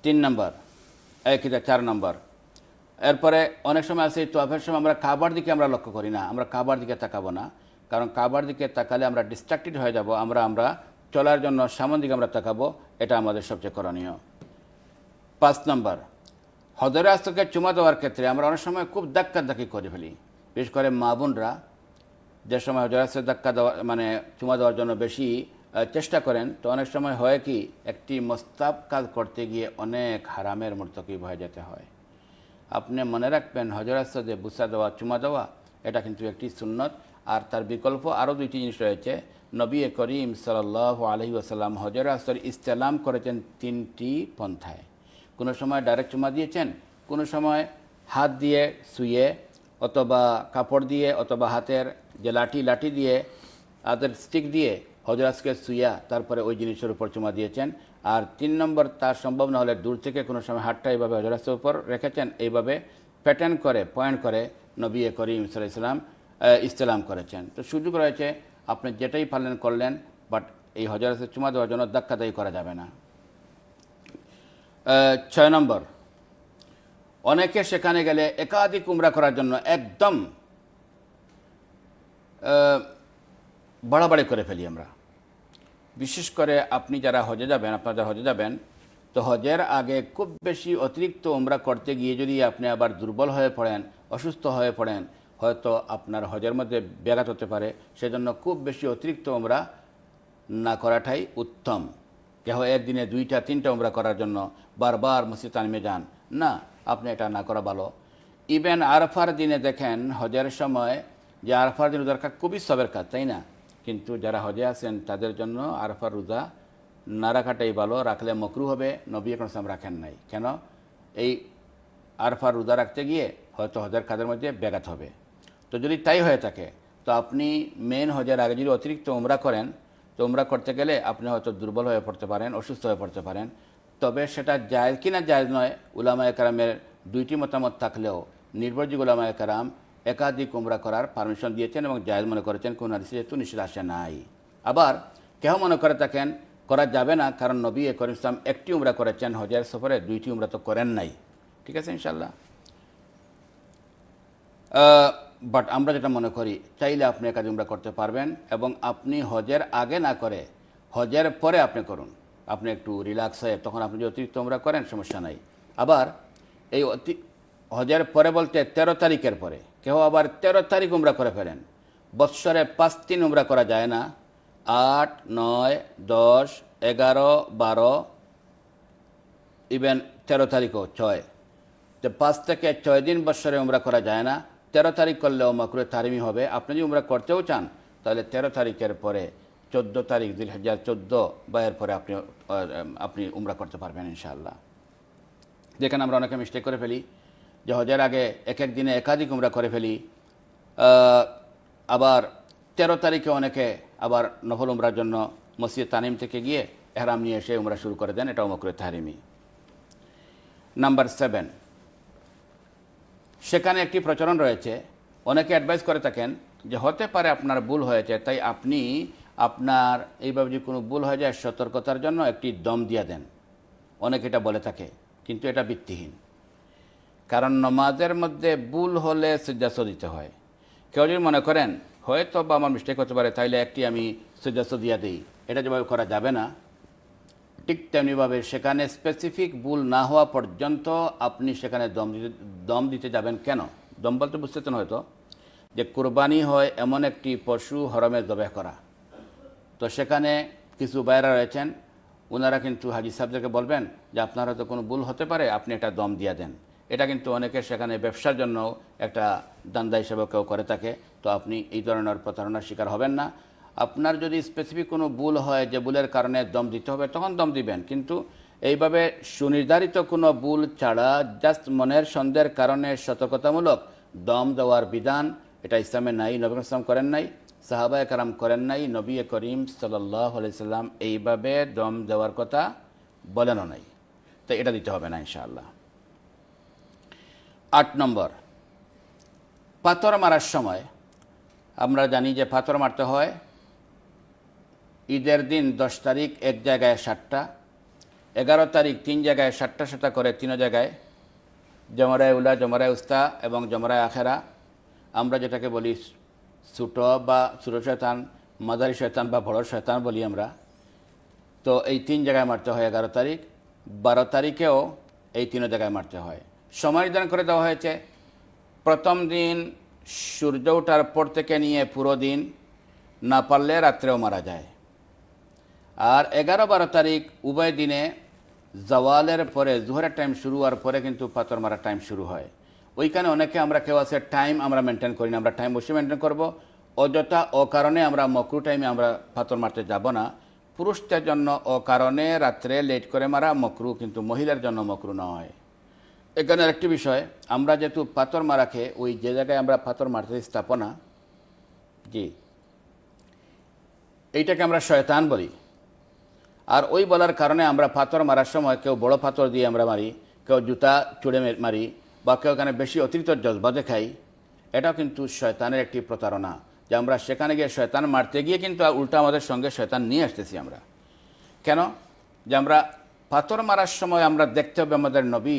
তিন নম্বর এক চার নম্বর এরপরে অনেক সময় আছে তোয়াফের সময় আমরা কাবার দিকে আমরা লক্ষ্য করি না আমরা কাবার দিকে তাকাবো না কারণ কাবার দিকে তাকালে আমরা ডিস্ট্রাক্টেড হয়ে যাব আমরা আমরা চলার জন্য সামন দিকে আমরা তাকাবো এটা আমাদের সবচেয়ে করণীয় পাঁচ নম্বর হদরে আস্তকে চুমা দেওয়ার ক্ষেত্রে আমরা অনেক সময় খুব ধাক্কি করে ফেলি বিশেষ করে মা বোনরা যে সময় হজর আস্তের ধাক্কা দেওয়া মানে চুমা দেওয়ার জন্য বেশি চেষ্টা করেন তো অনেক সময় হয় কি একটি মোস্তাব কাজ করতে গিয়ে অনেক হারামের মর্তকি হয়ে যেতে হয় আপনি মনে রাখবেন হজরত যে বুসা দেওয়া চুমা দেওয়া এটা কিন্তু একটি সুন্নত আর তার বিকল্প আরও দুইটি জিনিস রয়েছে নবী করিম সাল্লাহ আলহি আসাল্লাম আসর ইস্তালাম করেছেন তিনটি পন্থায় কোনো সময় ডাইরেক্ট চুমা দিয়েছেন কোনো সময় হাত দিয়ে শুয়ে অথবা কাপড় দিয়ে অথবা হাতের যে লাঠি লাঠি দিয়ে হাতের স্টিক দিয়ে হজরাজকে শুয়া তারপরে ওই জিনিসের উপর চুমা দিয়েছেন আর তিন নম্বর তার সম্ভব না হলে দূর থেকে কোনো সময় হাটটা এইভাবে হজরাসের উপর রেখেছেন এইভাবে প্যাটার্ন করে পয়েন্ট করে নবী করিম ইসলাম ইস্তলাম করেছেন তো সুযোগ রয়েছে আপনি যেটাই পারলেন করলেন বাট এই হজরাসের চুমা দেওয়ার জন্য দাক্ষাদায়ী করা যাবে না ছয় নম্বর অনেকে সেখানে গেলে একাধিক উমরা করার জন্য একদম বাড়াবাড়ি করে ফেলি আমরা বিশেষ করে আপনি যারা হজে যাবেন আপনারা যারা হজে যাবেন তো হজের আগে খুব বেশি অতিরিক্ত ওমরা করতে গিয়ে যদি আপনি আবার দুর্বল হয়ে পড়েন অসুস্থ হয়ে পড়েন হয়তো আপনার হজের মধ্যে ব্যাঘাত হতে পারে সেজন্য খুব বেশি অতিরিক্ত ওমরা না করাটাই উত্তম কেহ একদিনে দুইটা তিনটা ওমরা করার জন্য বারবার মসজিদ তানমে যান না আপনি এটা না করা ভালো ইভেন আরফার দিনে দেখেন হজের সময় যে আরফার দিন রোজা রাখা খুবই সবের কাজ তাই না কিন্তু যারা হজে আছেন তাদের জন্য আরফার রোজা না রাখাটাই ভালো রাখলে মকরু হবে নবী সাম রাখেন নাই কেন এই আরফার রোজা রাখতে গিয়ে হয়তো হজের কাজের মধ্যে ব্যাঘাত হবে তো যদি তাই হয়ে থাকে তো আপনি মেন হজের আগে যদি অতিরিক্ত উমরা করেন তো উমরা করতে গেলে আপনি হয়তো দুর্বল হয়ে পড়তে পারেন অসুস্থ হয়ে পড়তে পারেন তবে সেটা জায়জ কিনা জায়জ নয় উলামায় কারামের দুইটি মতামত থাকলেও নির্ভরযোগ্য উলামায় কারাম একাধিক উমরা করার পারমিশন দিয়েছেন এবং জায়েজ মনে করেছেন কোন হাদিসে যেহেতু নিষেধ আসে নাই আবার কেহ মনে করে থাকেন করা যাবে না কারণ নবী করিম ইসলাম একটি উমরা করেছেন হজার সফরে দুইটি উমরা তো করেন নাই ঠিক আছে ইনশাল্লাহ বাট আমরা যেটা মনে করি চাইলে আপনি একাধিক উমরা করতে পারবেন এবং আপনি হজের আগে না করে হজের পরে আপনি করুন আপনি একটু রিল্যাক্স হয়ে তখন আপনি যদি অতিরিক্ত উমরা করেন সমস্যা নাই আবার এই অতি হজের পরে বলতে তেরো তারিখের পরে কেউ আবার তেরো তারিখ উমরা করে ফেলেন বৎসরে পাঁচ দিন উমরা করা যায় না আট নয় দশ এগারো বারো ইভেন তেরো তারিখও ছয় তো পাঁচ থেকে ছয় দিন বৎসরে উমরা করা যায় না তেরো তারিখ করলেও মাকুরে তারিমি হবে আপনি যদি উমরা করতেও চান তাহলে তেরো তারিখের পরে চোদ্দ তারিখ দুই হাজার চোদ্দো বা এর পরে আপনি আপনি উমরা করতে পারবেন ইনশাআল্লাহ যেখানে আমরা অনেকে মিস্টেক করে ফেলি যে হজের আগে এক এক দিনে একাধিক উমরা করে ফেলি আবার তেরো তারিখে অনেকে আবার নফল উমরার জন্য মসজিদ তানিম থেকে গিয়ে এহরাম নিয়ে এসে উমরা শুরু করে দেন এটা অমকরে তাহারিমি নাম্বার সেভেন সেখানে একটি প্রচলন রয়েছে অনেকে অ্যাডভাইস করে থাকেন যে হতে পারে আপনার ভুল হয়েছে তাই আপনি আপনার এইভাবে যদি কোনো ভুল হয়ে যায় সতর্কতার জন্য একটি দম দিয়ে দেন অনেকে এটা বলে থাকে কিন্তু এটা ভিত্তিহীন কারণ নমাজের মধ্যে ভুল হলে সিদ্ধাস দিতে হয় কেউ যদি মনে করেন হয়তো বা আমার মিস্টেক হতে পারে তাইলে একটি আমি সিদ্ধাস দিয়া দিই এটা যেভাবে করা যাবে না ঠিক তেমনিভাবে সেখানে স্পেসিফিক ভুল না হওয়া পর্যন্ত আপনি সেখানে দম দিতে দম দিতে যাবেন কেন দম বলতে বুঝতেছেন হয়তো যে কোরবানি হয় এমন একটি পশু হরমে জবে করা তো সেখানে কিছু বাইরা রয়েছেন ওনারা কিন্তু হাজি সাহেবদেরকে বলবেন যে আপনার হয়তো কোনো ভুল হতে পারে আপনি এটা দম দিয়ে দেন এটা কিন্তু অনেকে সেখানে ব্যবসার জন্য একটা দান্দা হিসেবে কেউ করে থাকে তো আপনি এই ধরনের প্রতারণার শিকার হবেন না আপনার যদি স্পেসিফিক কোনো ভুল হয় যে ভুলের কারণে দম দিতে হবে তখন দম দিবেন কিন্তু এইভাবে সুনির্ধারিত কোনো ভুল ছাড়া জাস্ট মনের সন্দেহের কারণে সতর্কতামূলক দম দেওয়ার বিধান এটা ইসলামে নাই নবী ইসলাম করেন নাই সাহাবায় কারাম করেন নাই নবী করিম সাল্লাম এইভাবে দম দেওয়ার কথা বলেনও নাই তো এটা দিতে হবে না ইনশাআল্লাহ আট নম্বর পাথর মারার সময় আমরা জানি যে পাথর মারতে হয় ঈদের দিন দশ তারিখ এক জায়গায় সাতটা এগারো তারিখ তিন জায়গায় সাতটা ষাটটা করে তিনো জায়গায় জমরায় উলা জমরায় উস্তা এবং জমরায় আখেরা আমরা যেটাকে বলি ছোট বা ছোটো শৈতান মাদারি শৈতান বা বড় শৈতান বলি আমরা তো এই তিন জায়গায় মারতে হয় এগারো তারিখ বারো তারিখেও এই তিনো জায়গায় মারতে হয় সময় নির্ধারণ করে দেওয়া হয়েছে প্রথম দিন সূর্য ওঠার পর থেকে নিয়ে পুরো দিন না পারলে রাত্রেও মারা যায় আর এগারো বারো তারিখ উভয় দিনে জওয়ালের পরে জোহরের টাইম শুরু হওয়ার পরে কিন্তু পাথর মারার টাইম শুরু হয় ওইখানে অনেকে আমরা কেউ আছে টাইম আমরা মেনটেন করি না আমরা টাইম অবশ্যই মেনটেন করবো অযথা অকারণে আমরা মকরু টাইমে আমরা পাথর মারতে যাব না পুরুষদের জন্য অকারণে রাত্রে লেট করে মারা মকরু কিন্তু মহিলার জন্য মকরু নয় এখানে একটি বিষয় আমরা যেহেতু পাথর মারা খেয়ে ওই যে জায়গায় আমরা পাথর মারতে স্থাপনা জি এইটাকে আমরা শয়তান বলি আর ওই বলার কারণে আমরা পাথর মারার সময় কেউ বড় পাথর দিয়ে আমরা মারি কেউ জুতা চুড়ে মারি বা কেউ এখানে বেশি অতিরিক্ত জজবা দেখাই এটাও কিন্তু শয়তানের একটি প্রতারণা যে আমরা সেখানে গিয়ে শয়তান মারতে গিয়ে কিন্তু উল্টা আমাদের সঙ্গে শয়তান নিয়ে আসতেছি আমরা কেন যে আমরা পাথর মারার সময় আমরা দেখতে হবে আমাদের নবী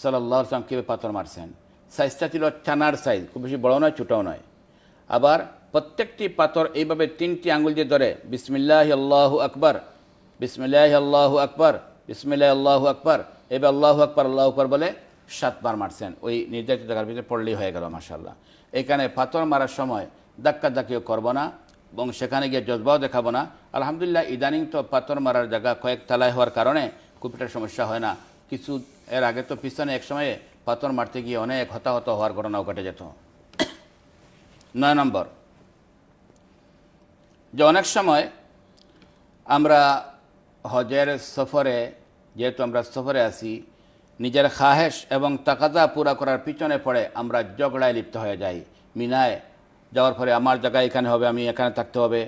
সাল্লাহ আসলাম কীভাবে পাথর মারছেন সাইজটা ছিল টানার সাইজ খুব বেশি বড়ো নয় ছোটও নয় আবার প্রত্যেকটি পাথর এইভাবে তিনটি আঙুল দিয়ে ধরে বিসমিল্লাহ আল্লাহ আকবর বিসমিল্লাহ আল্লাহ আকবর বিসমিল্লাহ আল্লাহ আকবর এবার আল্লাহু আকবর আল্লাহ আকবর বলে সাতবার মারছেন ওই নির্ধারিত জায়গার ভিতরে পড়লেই হয়ে গেল মাসাল্লাহ এখানে পাথর মারার সময় ধাক্কিও করবো না এবং সেখানে গিয়ে জজবাও দেখাবো না আলহামদুলিল্লাহ ইদানিং তো পাথর মারার জায়গা কয়েক তালায় হওয়ার কারণে খুব সমস্যা হয় না কিছু এর আগে তো পিছনে এক সময়ে পাথর মারতে গিয়ে অনেক হতাহত হওয়ার ঘটনাও ঘটে যেত নয় নম্বর যে অনেক সময় আমরা হজের সফরে যেহেতু আমরা সফরে আসি নিজের খাহেস এবং তাকাজা পুরা করার পিছনে পড়ে আমরা ঝগড়ায় লিপ্ত হয়ে যাই মিনায় যাওয়ার পরে আমার জায়গা এখানে হবে আমি এখানে থাকতে হবে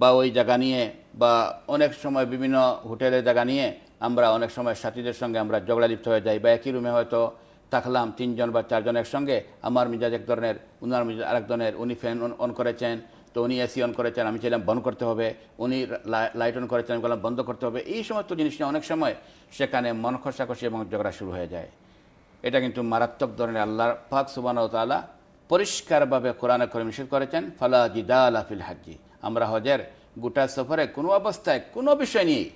বা ওই জায়গা নিয়ে বা অনেক সময় বিভিন্ন হোটেলের জায়গা নিয়ে আমরা অনেক সময় সাথীদের সঙ্গে আমরা ঝগড়া লিপ্ত হয়ে যাই বা একই রুমে হয়তো থাকলাম তিনজন বা চারজন একসঙ্গে আমার মিজাজ এক ধরনের উনার মিজাজ আরেক ধরনের উনি ফ্যান অন করেছেন তো উনি এসি অন করেছেন আমি চাইলাম বন্ধ করতে হবে উনি লাইট অন করেছেন আমি বললাম বন্ধ করতে হবে এই সমস্ত জিনিস নিয়ে অনেক সময় সেখানে মন খসাখসি এবং ঝগড়া শুরু হয়ে যায় এটা কিন্তু মারাত্মক ধরনের আল্লাহ পাক সুবানতালা পরিষ্কারভাবে কোরআনে করে নিষেধ করেছেন ফালা জিদা আলাফিল হাজি আমরা হজের গোটা সফরে কোনো অবস্থায় কোনো বিষয় নিয়েই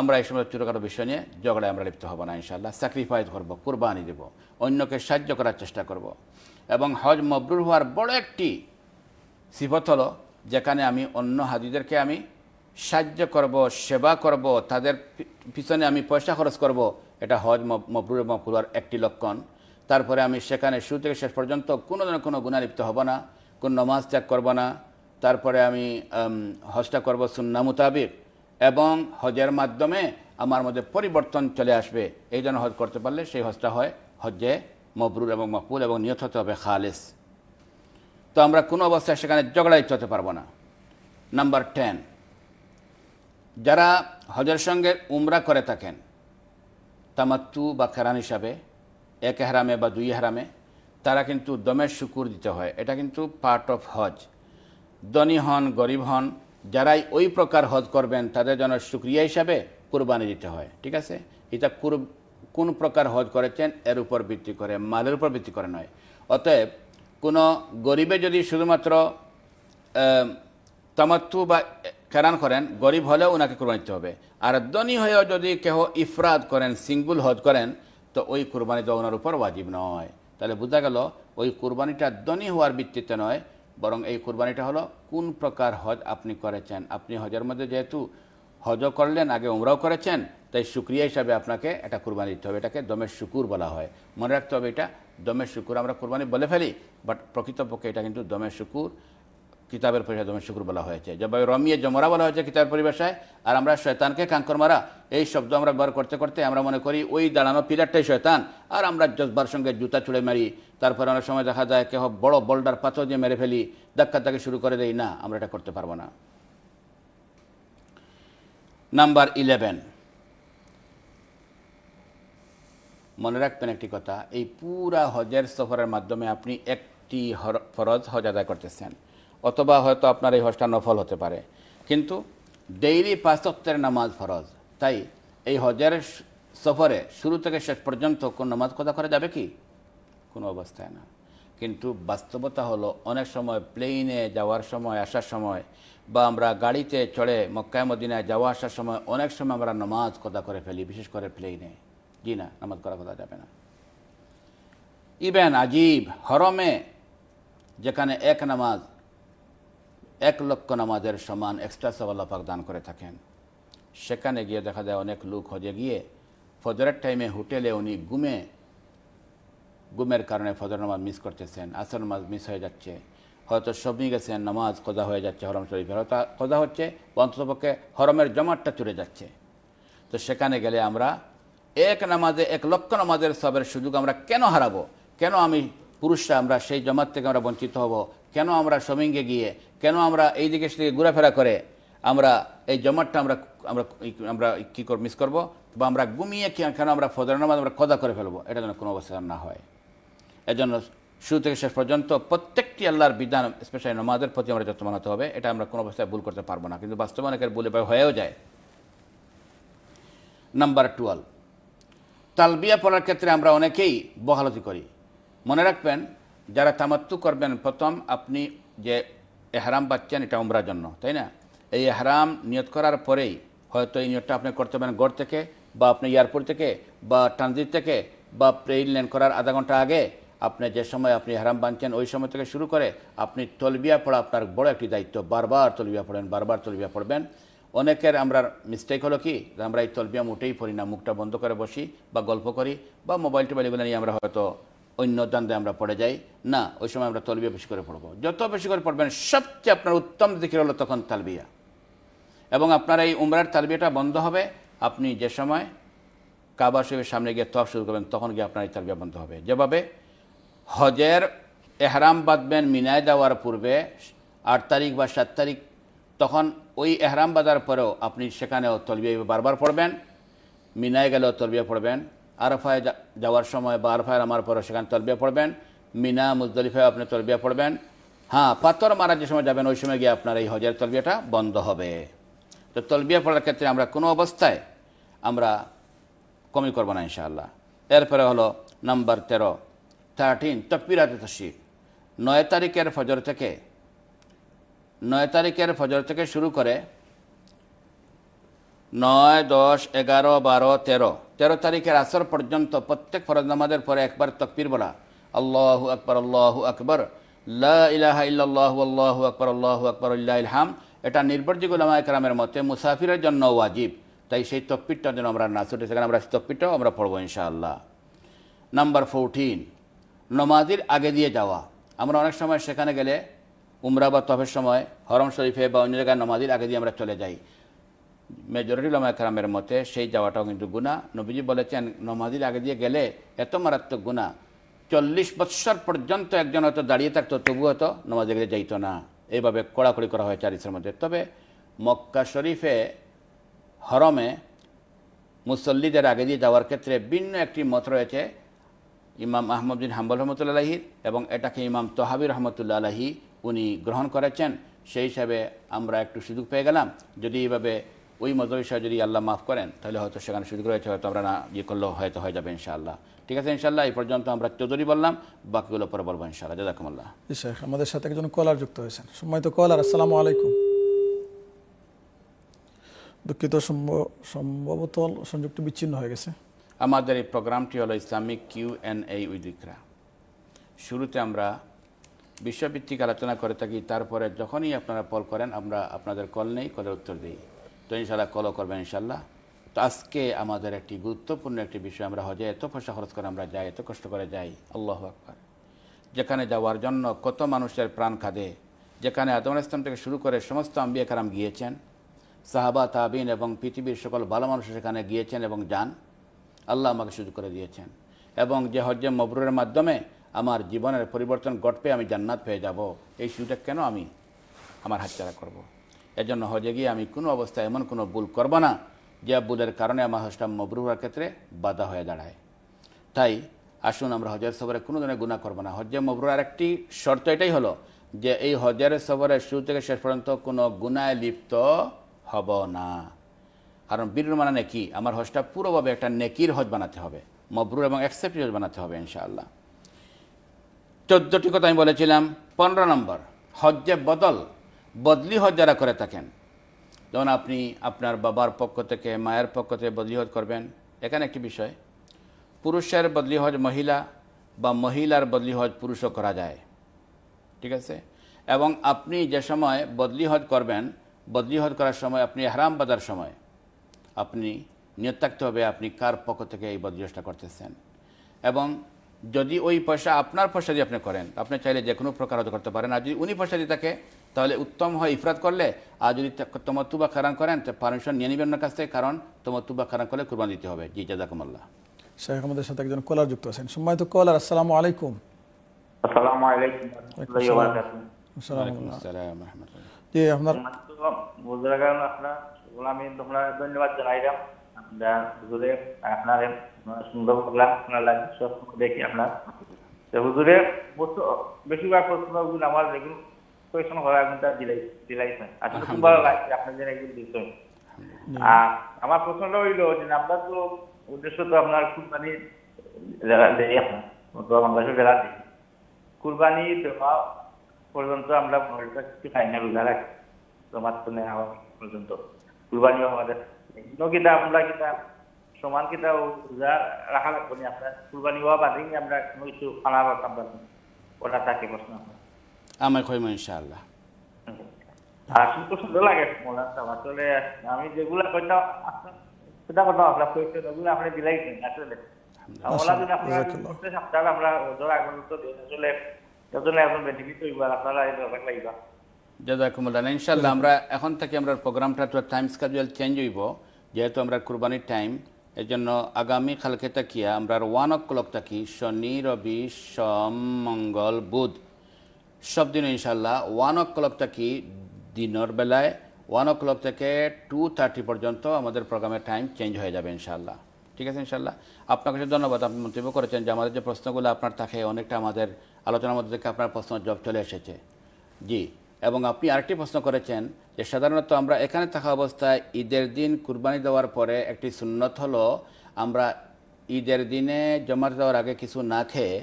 আমরা এই সময় চুরকার বিষয় নিয়ে ঝগড়ায় আমরা লিপ্ত হব না ইনশাল্লাহ স্যাক্রিফাইস করব কোরবানি দেব অন্যকে সাহায্য করার চেষ্টা করব এবং হজ মবরুর হওয়ার বড় একটি সিফত হলো যেখানে আমি অন্য হাজিদেরকে আমি সাহায্য করব সেবা করব তাদের পিছনে আমি পয়সা খরচ করব এটা হজ মবরুর মকুলার একটি লক্ষণ তারপরে আমি সেখানে শুরু থেকে শেষ পর্যন্ত কোনো ধরনের কোনো গুণা লিপ্ত হব না কোনো নমাজ ত্যাগ করব না তারপরে আমি হজটা করব সুন্না মোতাবিক এবং হজের মাধ্যমে আমার মধ্যে পরিবর্তন চলে আসবে এই জন্য হজ করতে পারলে সেই হজটা হয় হজ্জে মবরুর এবং মকবুল এবং নিয়ত হতে হবে খালেস তো আমরা কোনো অবস্থায় সেখানে জগড়াইতে হতে পারবো না নাম্বার টেন যারা হজের সঙ্গে উমরা করে থাকেন তামাত্তু বা খেরান হিসাবে এক হারামে বা দুই হারামে তারা কিন্তু দমের শুকুর দিতে হয় এটা কিন্তু পার্ট অফ হজ ধনী হন গরিব হন যারাই ওই প্রকার হজ করবেন তাদের জন্য সুক্রিয়া হিসাবে কোরবানি দিতে হয় ঠিক আছে এটা কোন প্রকার হজ করেছেন এর উপর ভিত্তি করে মালের উপর ভিত্তি করে নয় অতএব কোনো গরিবে যদি শুধুমাত্র তামাত্তু বা কেরান করেন গরিব হলেও ওনাকে কোরবানি দিতে হবে আর ধনী হয়েও যদি কেহ ইফরাদ করেন সিঙ্গুল হজ করেন তো ওই কোরবানি দেওয়া ওনার উপর ওয়াজিব নয় তাহলে বোঝা গেল ওই কোরবানিটা ধনী হওয়ার ভিত্তিতে নয় বরং এই কুরবানিটা হলো কোন প্রকার হজ আপনি করেছেন আপনি হজের মধ্যে যেহেতু হজও করলেন আগে উমরাও করেছেন তাই শুক্রিয়া হিসাবে আপনাকে এটা কুরবানি দিতে হবে এটাকে দমের শুকুর বলা হয় মনে রাখতে হবে এটা দমের শুকুর আমরা কুরবানি বলে ফেলি বাট প্রকৃতপক্ষে এটা কিন্তু দমের শুকুর কিতাবের পরিভাষায় তোমার শুকুর বলা হয়েছে যেভাবে রমিয়ে জমরা বলা হয়েছে কিতাবের পরিভাষায় আর আমরা শয়তানকে কাঙ্কর মারা এই শব্দ আমরা ব্যবহার করতে করতে আমরা মনে করি ওই দাঁড়ানো পিলারটাই শয়তান আর আমরা জজবার সঙ্গে জুতা ছুঁড়ে মারি তারপরে অনেক সময় দেখা যায় কেহ বড় বোল্ডার পাথর দিয়ে মেরে ফেলি ধাক্কা তাকে শুরু করে দেই না আমরা এটা করতে পারবো না নাম্বার ইলেভেন মনে রাখবেন একটি কথা এই পুরা হজের সফরের মাধ্যমে আপনি একটি ফরজ হজ আদায় করতেছেন অথবা হয়তো আপনার এই হজটা নফল হতে পারে কিন্তু ডেইলি পাঁচত্বের নামাজ ফরজ তাই এই হজের সফরে শুরু থেকে শেষ পর্যন্ত কোন নামাজ কথা করা যাবে কি কোনো অবস্থায় না কিন্তু বাস্তবতা হলো অনেক সময় প্লেনে যাওয়ার সময় আসার সময় বা আমরা গাড়িতে চড়ে মক্কায় মদিনায় যাওয়া আসার সময় অনেক সময় আমরা নামাজ কথা করে ফেলি বিশেষ করে প্লেনে জি না নামাজ করা কথা যাবে না ইবেন আজীব হরমে যেখানে এক নামাজ এক লক্ষ নামাজের সমান এক্সট্রা পাক দান করে থাকেন সেখানে গিয়ে দেখা যায় অনেক লোক হজে গিয়ে ফজরের টাইমে হোটেলে উনি গুমে গুমের কারণে ফজর নামাজ মিস করতেছেন আসর নামাজ মিস হয়ে যাচ্ছে হয়তো সবই গেছেন নামাজ কদা হয়ে যাচ্ছে হরম শরীফের হয়তো কদা হচ্ছে অন্ততপক্ষে হরমের জমাটটা চলে যাচ্ছে তো সেখানে গেলে আমরা এক নামাজে এক লক্ষ নামাজের সবের সুযোগ আমরা কেন হারাবো কেন আমি পুরুষরা আমরা সেই জমাত থেকে আমরা বঞ্চিত হব কেন আমরা শমিংয়ে গিয়ে কেন আমরা এই দিকে সেদিকে ঘোরাফেরা করে আমরা এই জমাটটা আমরা আমরা আমরা কি কর মিস করবো বা আমরা ঘুমিয়ে কেন আমরা ফজর নামাজ আমরা কদা করে ফেলবো এটা যেন কোনো অবস্থা না হয় এজন্য শুরু থেকে শেষ পর্যন্ত প্রত্যেকটি আল্লাহর বিধান স্পেশালি নমাজের প্রতি আমরা যত্ন হতে হবে এটা আমরা কোনো অবস্থায় ভুল করতে পারবো না কিন্তু বাস্তব অনেকের ভুলে হয়েও যায় নাম্বার টুয়েলভ তালবিয়া পড়ার ক্ষেত্রে আমরা অনেকেই বহালতি করি মনে রাখবেন যারা তামাত্তু করবেন প্রথম আপনি যে এহরাম বাচ্চান এটা উমরার জন্য তাই না এই এহরাম নিয়ত করার পরেই হয়তো এই নিয়তটা আপনি করতে পারেন গড় থেকে বা আপনি এয়ারপোর্ট থেকে বা ট্রানজিট থেকে বা প্লেন ল্যান্ড করার আধা ঘন্টা আগে আপনি যে সময় আপনি হারাম বাঁধছেন ওই সময় থেকে শুরু করে আপনি তলবিয়া পড়া আপনার বড় একটি দায়িত্ব বারবার তলবিয়া পড়েন বারবার তলবিয়া পড়বেন অনেকের আমরা মিস্টেক হলো কি আমরা এই তলবিয়া মোটেই পড়ি না মুখটা বন্ধ করে বসি বা গল্প করি বা মোবাইল টোবাইল এগুলো নিয়ে আমরা হয়তো অন্য দ্বন্দ্বে আমরা পড়ে যাই না ওই সময় আমরা তলবিয়া বেশি করে পড়বো যত বেশি করে পড়বেন সবচেয়ে আপনার উত্তম দিকে হলো তখন তালবিয়া এবং আপনার এই উমরার তালবিয়াটা বন্ধ হবে আপনি যে সময় কাবা শরীফের সামনে গিয়ে তফ শুরু করবেন তখন গিয়ে আপনার এই তালবিয়া বন্ধ হবে যেভাবে হজের এহরাম বাঁধবেন মিনায় দেওয়ার পূর্বে আট তারিখ বা সাত তারিখ তখন ওই এহরাম বাঁধার পরেও আপনি সেখানেও তলবিয়া বারবার পড়বেন মিনায় গেলেও তলবিয়া পড়বেন আরফায় যাওয়ার সময় বা আরফায় আমার পরে সেখানে তলবিয়া পড়বেন মিনা মুজদলিফায় আপনি তলবিয়া পড়বেন হ্যাঁ পাথর মারা যে সময় যাবেন ওই সময় গিয়ে আপনার এই হজের তলবিয়াটা বন্ধ হবে তো তলবিয়া পড়ার ক্ষেত্রে আমরা কোনো অবস্থায় আমরা কমি করবো না ইনশাআল্লাহ এরপরে হলো নাম্বার তেরো থার্টিন তকবিরাতে তশিক নয় তারিখের ফজর থেকে নয় তারিখের ফজর থেকে শুরু করে নয় দশ এগারো বারো তেরো তেরো তারিখের আসর পর্যন্ত প্রত্যেক ফরজ নামাজের পরে একবার তকবির বলা আল্লাহ আকবর আল্লাহ আকবর ইলাহা ইল্লাহ আল্লাহ আকবর আল্লাহ আকবর ইল্লা ইলহাম এটা নির্ভরযোগ্য নামা একরামের মতে মুসাফিরের জন্য ওয়াজিব তাই সেই তকপিটটা যেন আমরা না ছুটে সেখানে আমরা সেই তকপিটটাও আমরা পড়বো ইনশাআল্লাহ নাম্বার ফোরটিন নমাজির আগে দিয়ে যাওয়া আমরা অনেক সময় সেখানে গেলে উমরা বা তফের সময় হরম শরীফে বা অন্য জায়গায় নমাজির আগে দিয়ে আমরা চলে যাই মেজরিটি লমায়করামের মতে সেই যাওয়াটাও কিন্তু গুণা নবীজি বলেছেন নমাজির আগে দিয়ে গেলে এত মারাত্মক গুণা চল্লিশ বৎসর পর্যন্ত একজন হয়তো দাঁড়িয়ে থাকতো তবু হয়তো নমাজ আগে যাইত না এইভাবে কড়াকড়ি করা হয়েছে আরিসের মধ্যে তবে মক্কা শরীফে হরমে মুসল্লিদের আগে দিয়ে যাওয়ার ক্ষেত্রে ভিন্ন একটি মত রয়েছে ইমাম আহমদিন হাম্বল রহমতুল্লা আলহির এবং এটাকে ইমাম তহাবির রহমতুল্লা আলহি উনি গ্রহণ করেছেন সেই হিসাবে আমরা একটু সুযোগ পেয়ে গেলাম যদি এইভাবে ওই মাদ্রাসা যদি আল্লাহ মাফ করেন তাহলে হয়তো সেখানে সুযোগ রয়েছে হয়তো আমরা না ইয়ে করলেও হয়তো হয়ে যাবে ইনশাআল্লাহ ঠিক আছে ইনশাআল্লাহ এই পর্যন্ত আমরা চৌধুরী বললাম বাকিগুলো পরে বলবো ইনশাআল্লাহ জাজাকুমুল্লাহ শেখ আমাদের সাথে একজন কলার যুক্ত হয়েছেন তো কলার আসসালাম আলাইকুম দুঃখিত সম্ভবত সংযুক্ত বিচ্ছিন্ন হয়ে গেছে আমাদের এই প্রোগ্রামটি হলো ইসলামিক কিউ এন এই উইদিকরা শুরুতে আমরা বিশ্বভিত্তিক আলোচনা করে থাকি তারপরে যখনই আপনারা কল করেন আমরা আপনাদের কল নেই কলের উত্তর দিই তো ইনশাল্লাহ কলও করবেন ইনশাল্লাহ তো আজকে আমাদের একটি গুরুত্বপূর্ণ একটি বিষয় আমরা হজে এত পয়সা খরচ করে আমরা যাই এত কষ্ট করে যাই আল্লাহ আকবর যেখানে যাওয়ার জন্য কত মানুষের প্রাণ খাদে যেখানে আদমান থেকে শুরু করে সমস্ত আম্বিয়া কারাম গিয়েছেন সাহাবা তাবিন এবং পৃথিবীর সকল ভালো মানুষ সেখানে গিয়েছেন এবং যান আল্লাহ আমাকে সুযোগ করে দিয়েছেন এবং যে হজ্জে মবরুরের মাধ্যমে আমার জীবনের পরিবর্তন ঘটবে আমি জান্নাত পেয়ে যাব এই সুযোগ কেন আমি আমার হাতচারা করব। এজন্য হজে গিয়ে আমি কোনো অবস্থায় এমন কোনো ভুল করব না যে ভুলের কারণে আমার হজটা মবরুরার ক্ষেত্রে বাধা হয়ে দাঁড়ায় তাই আসুন আমরা হজের সবরে কোনো ধরনের গুণা করবো না হজে মবরুরার একটি শর্ত এটাই হলো যে এই হজের সবরের শুরু থেকে শেষ পর্যন্ত কোনো গুণায় লিপ্ত হব না কারণ বীর মানে নেকি আমার হজটা পুরোভাবে একটা নেকির হজ বানাতে হবে মবরুর এবং অ্যাকসেপ্ট হজ বানাতে হবে ইনশাআল্লাহ চোদ্দটি কথা আমি বলেছিলাম পনেরো নম্বর হজ্জে বদল বদলি হজ যারা করে থাকেন যেমন আপনি আপনার বাবার পক্ষ থেকে মায়ের পক্ষ থেকে বদলি হজ করবেন এখানে একটি বিষয় পুরুষের বদলি হজ মহিলা বা মহিলার বদলি হজ পুরুষও করা যায় ঠিক আছে এবং আপনি যে সময় বদলি হজ করবেন বদলি হজ করার সময় আপনি হারাম বাজার সময় আপনি নিয়ত থাকতে হবে আপনি কার পক্ষ থেকে এই বদলি হজটা করতেছেন এবং যদি ওই পয়সা আপনার পয়সা দিয়ে আপনি করেন আপনি চাইলে যে কোনো প্রকার হজ করতে পারেন আর যদি উনি পয়সা দিয়ে থাকে তাহলে উত্তম হয় ইফরাত করলে আর যদি তোমার তুবা খারান করেন পারমিশন নিয়ে নেবেন না কাছ থেকে কারণ তোমার তুবা খারান করলে কুরবান দিতে হবে জি জাজাকুমাল্লাহ শেখ আমাদের সাথে একজন কলার যুক্ত আছেন সম্মানিত কলার আসসালামু আলাইকুম তোমরা আপনার সুন্দর বেশিরভাগ প্রশ্নগুলো আমার যেগুলো সোনাভাবে দিলাইছেন আসলে খুব ভালো লাগছে আপনাদের একজন বিষয় আর আমার প্রশ্নটা হইল যে আপনার তো উদ্দেশ্য তো আপনার কুরবানি দেরি আপনার বাংলাদেশের বেলা দিই কুরবানি দেওয়া পর্যন্ত আমরা কিছু খাই না রোজা রাখি তোমার তো নেওয়া পর্যন্ত কুরবানি আমাদের এগুলো কিতা আমরা কিতা সমান কিতা রোজা রাখা লাগবে না আপনার কুরবানি হওয়া বাদে আমরা কোনো কিছু খানা পাতাম না ওটা থাকে প্রশ্ন আপনার আমায় খৈম ইনশাআল্লাহ ইনশাল্লাহ আমরা এখন থেকে আমরা প্রোগ্রামটা টাইম চেঞ্জ হইব যেহেতু আমরা কুরবানির টাইম এই জন্য আগামী কালকে তাকিয়া আমরা ওয়ান ও ক্লক থাকি শনি রবি সোম মঙ্গল বুধ সব দিন ইনশাল্লাহ ওয়ান ও ক্লক থেকে দিনের বেলায় ওয়ান ও ক্লক থেকে টু থার্টি পর্যন্ত আমাদের প্রোগ্রামের টাইম চেঞ্জ হয়ে যাবে ইনশাল্লাহ ঠিক আছে ইনশাল্লাহ আপনাকে ধন্যবাদ আপনি মন্তব্য করেছেন যে আমাদের যে প্রশ্নগুলো আপনার থাকে অনেকটা আমাদের আলোচনার মধ্যে থেকে আপনার প্রশ্ন জব চলে এসেছে জি এবং আপনি আরেকটি প্রশ্ন করেছেন যে সাধারণত আমরা এখানে থাকা অবস্থায় ঈদের দিন কুরবানি দেওয়ার পরে একটি সুন্নত হলো আমরা ঈদের দিনে জমা দেওয়ার আগে কিছু না খেয়ে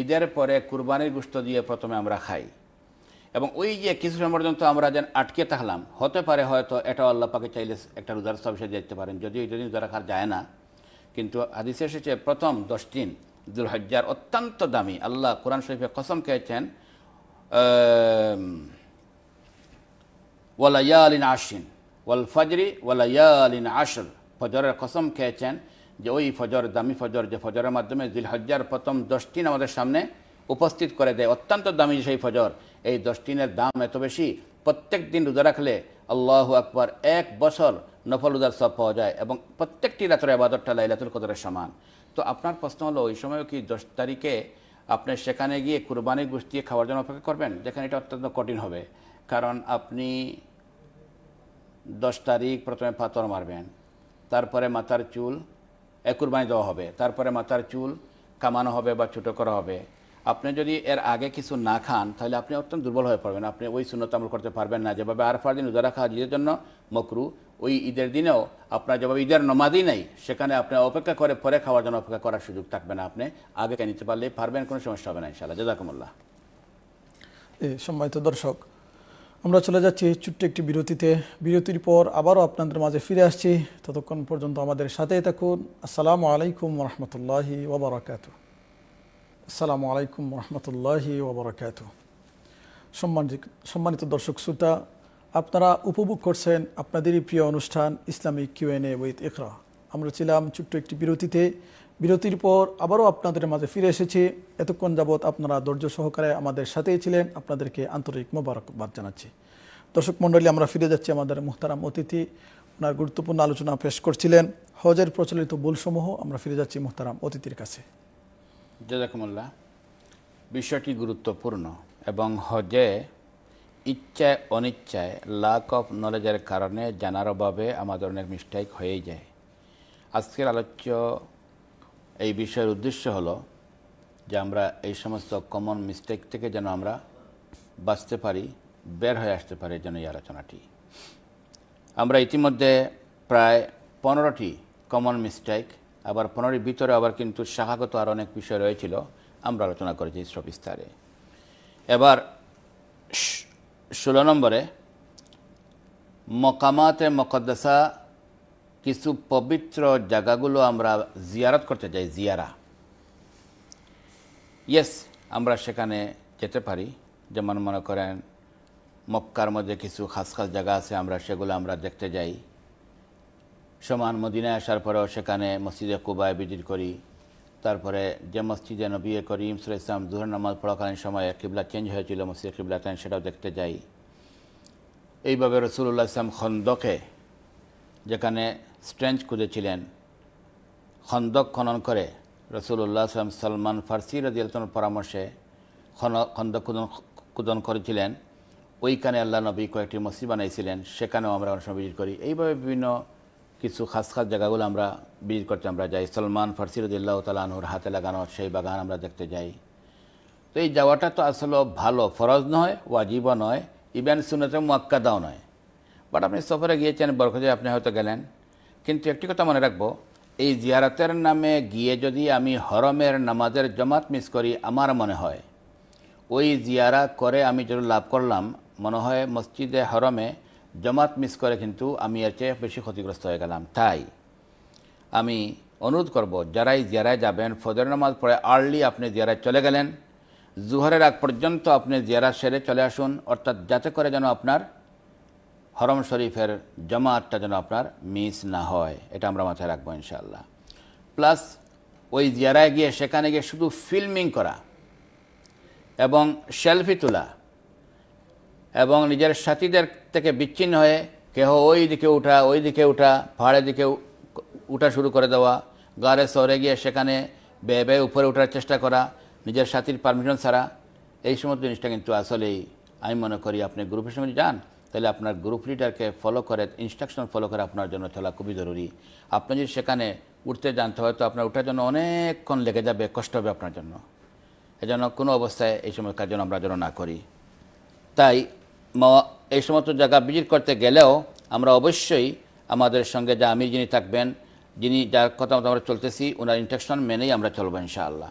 ঈদের পরে কুরবানির গুস্ত দিয়ে প্রথমে আমরা খাই এবং ওই যে কিছু সময় পর্যন্ত আমরা যেন আটকে থাকলাম হতে পারে হয়তো এটা আল্লাহ পাকে চাইলে একটা রোজার সব সে যেতে পারেন ওই দুদিন রোজা রাখা যায় না কিন্তু আদিসে এসেছে প্রথম দশ দিন হজ্জার অত্যন্ত দামি আল্লাহ কোরআন শরীফে কসম খেয়েছেন আলীন আশিন ওয়াল ফজরি আলীন আশর ফজরের কসম খেয়েছেন যে ওই ফজর দামি ফজর যে ফজরের মাধ্যমে জিলহজ্জার প্রথম দশটিন আমাদের সামনে উপস্থিত করে দেয় অত্যন্ত দামি সেই ফজর এই দশটিনের দাম এত বেশি প্রত্যেক দিন রোজা রাখলে আল্লাহ আকবর এক বছর নফল রোজার সব পাওয়া যায় এবং প্রত্যেকটি রাতের আবাদতটা লাইলাতুল কদরের সমান তো আপনার প্রশ্ন হলো ওই সময় কি দশ তারিখে আপনি সেখানে গিয়ে কুরবানি গুছিয়ে খাওয়ার জন্য অপেক্ষা করবেন যেখানে এটা অত্যন্ত কঠিন হবে কারণ আপনি দশ তারিখ প্রথমে পাথর মারবেন তারপরে মাথার চুল কুরবানি দেওয়া হবে তারপরে মাথার চুল কামানো হবে বা ছোটো করা হবে আপনি যদি এর আগে কিছু না খান তাহলে আপনি অত্যন্ত দুর্বল হয়ে পড়বেন আপনি ওই শূন্যত আমল করতে পারবেন না যেভাবে আরফার দিন উদারা খাওয়া ঈদের জন্য মকরু ওই ঈদের দিনেও আপনার যেভাবে ঈদের নমাদি নাই সেখানে আপনি অপেক্ষা করে পরে খাওয়ার জন্য অপেক্ষা করার সুযোগ থাকবে না আপনি আগে নিতে পারলে পারবেন কোনো সমস্যা হবে না ইনশাআল্লাহ জাজাকুমুল্লাহ সম্মানিত দর্শক আমরা চলে যাচ্ছি ছোট্ট একটি বিরতিতে বিরতির পর আবারও আপনাদের মাঝে ফিরে আসছি ততক্ষণ পর্যন্ত আমাদের সাথেই থাকুন আসসালামু আলাইকুম রহমতুল্লাহি ওবরাকাত আসসালামু আলাইকুম রহমতুল্লাহি ওবরাকাত সম্মানিত সম্মানিত দর্শক শ্রোতা আপনারা উপভোগ করছেন আপনাদেরই প্রিয় অনুষ্ঠান ইসলামিক কিউএনএ উইথ ইকরা আমরা ছিলাম ছোট্ট একটি বিরতিতে বিরতির পর আবারও আপনাদের মাঝে ফিরে এসেছি এতক্ষণ যাবৎ আপনারা ধৈর্য সহকারে আমাদের সাথেই ছিলেন আপনাদেরকে আন্তরিক মোবারকবাদ জানাচ্ছি দর্শক মণ্ডলী আমরা ফিরে যাচ্ছি আমাদের মুহতারাম অতিথি ওনার গুরুত্বপূর্ণ আলোচনা পেশ করছিলেন হজের প্রচলিত ভুলসমূহ আমরা ফিরে যাচ্ছি মুহতারাম অতিথির কাছে জাজাকুমুল্লাহ বিষয়টি গুরুত্বপূর্ণ এবং হজে ইচ্ছায় অনিচ্ছায় লাক অফ নলেজের কারণে জানার অভাবে আমাদের অনেক মিস্টেক হয়েই যায় আজকের আলোচ্য এই বিষয়ের উদ্দেশ্য হলো যে আমরা এই সমস্ত কমন মিস্টেক থেকে যেন আমরা বাঁচতে পারি বের হয়ে আসতে পারি যেন এই আলোচনাটি আমরা ইতিমধ্যে প্রায় পনেরোটি কমন মিস্টেক আবার পনেরোটি ভিতরে আবার কিন্তু শাখাগত আর অনেক বিষয় রয়েছিল আমরা আলোচনা করেছি বিস্তারে এবার ষোলো নম্বরে মকামাতে মকদ্দাসা কিছু পবিত্র জায়গাগুলো আমরা জিয়ারত করতে যাই জিয়ারা ইয়েস আমরা সেখানে যেতে পারি যেমন মনে করেন মক্কার মধ্যে কিছু খাস খাস জায়গা আছে আমরা সেগুলো আমরা দেখতে যাই সমান মদিনায় আসার পরেও সেখানে মসজিদে কুবায় ভিজিট করি তারপরে যে মসজিদে নবিয়ে করিম সুল ইসলাম জুহর নামাজ পড়াকালীন সময়ে কিবলা চেঞ্জ হয়েছিল মসজিদে কিবলা চেঞ্জ সেটাও দেখতে যাই এইভাবে রসুল্লাহ ইসলাম খন্দকে যেখানে স্ট্রেঞ্চ খুঁজেছিলেন খন্দক খনন করে রসুল্লাহ সালাম সালমান ফার্সি রাজিয়ালতনের পরামর্শে খন্দক খুদন খুদন করেছিলেন ওইখানে আল্লাহ নবী কয়েকটি মসজিদ বানাইছিলেন সেখানেও আমরা অনেক সময় ভিজিট করি এইভাবে বিভিন্ন কিছু খাস খাস জায়গাগুলো আমরা ভিজিট করতে আমরা যাই সলমান ফার্সি রদুল্লাহ তালাহুর হাতে লাগানো সেই বাগান আমরা দেখতে যাই তো এই যাওয়াটা তো আসলে ভালো ফরজ নয় ওয়াজিবও নয় ইভেন সুনতে মোয়াক্কাদাও নয় বাট আপনি সফরে গিয়েছেন বরকজে আপনি হয়তো গেলেন কিন্তু একটি কথা মনে রাখবো এই জিয়ারাতের নামে গিয়ে যদি আমি হরমের নামাজের জমাত মিস করি আমার মনে হয় ওই জিয়ারা করে আমি যদি লাভ করলাম মনে হয় মসজিদে হরমে জমাত মিস করে কিন্তু আমি এর চেয়ে বেশি ক্ষতিগ্রস্ত হয়ে গেলাম তাই আমি অনুরোধ করব যারাই জিয়ারায় যাবেন ফজর নামাজ পড়ে আর্লি আপনি জিয়ারায় চলে গেলেন জুহরের আগ পর্যন্ত আপনি জিয়ারা সেরে চলে আসুন অর্থাৎ যাতে করে যেন আপনার হরম শরীফের জমাতটা যেন আপনার মিস না হয় এটা আমরা মাথায় রাখবো ইনশাল্লাহ প্লাস ওই জিয়ারায় গিয়ে সেখানে গিয়ে শুধু ফিল্মিং করা এবং সেলফি তোলা এবং নিজের সাথীদের থেকে বিচ্ছিন্ন হয়ে কেহ ওই দিকে উঠা ওই দিকে উঠা পাহাড়ের দিকে উঠা শুরু করে দেওয়া গাড়ে শহরে গিয়ে সেখানে বেয়ে বেয়ে উপরে উঠার চেষ্টা করা নিজের সাথীর পারমিশন ছাড়া এই সমস্ত জিনিসটা কিন্তু আসলেই আমি মনে করি আপনি গ্রুপের সঙ্গে যান তাহলে আপনার গ্রুপ লিডারকে ফলো করে ইনস্ট্রাকশন ফলো করে আপনার জন্য চলা খুবই জরুরি আপনি যদি সেখানে উঠতে জানতে হয় তো আপনার ওঠার জন্য অনেকক্ষণ লেগে যাবে কষ্ট হবে আপনার জন্য এজন্য কোনো অবস্থায় এই সময় কাজ যেন আমরা যেন না করি তাই এই সমস্ত জায়গা ভিজিট করতে গেলেও আমরা অবশ্যই আমাদের সঙ্গে যা আমির যিনি থাকবেন যিনি যার কথা মতো আমরা চলতেছি ওনার ইনস্ট্রাকশন মেনেই আমরা চলবো ইনশাআল্লাহ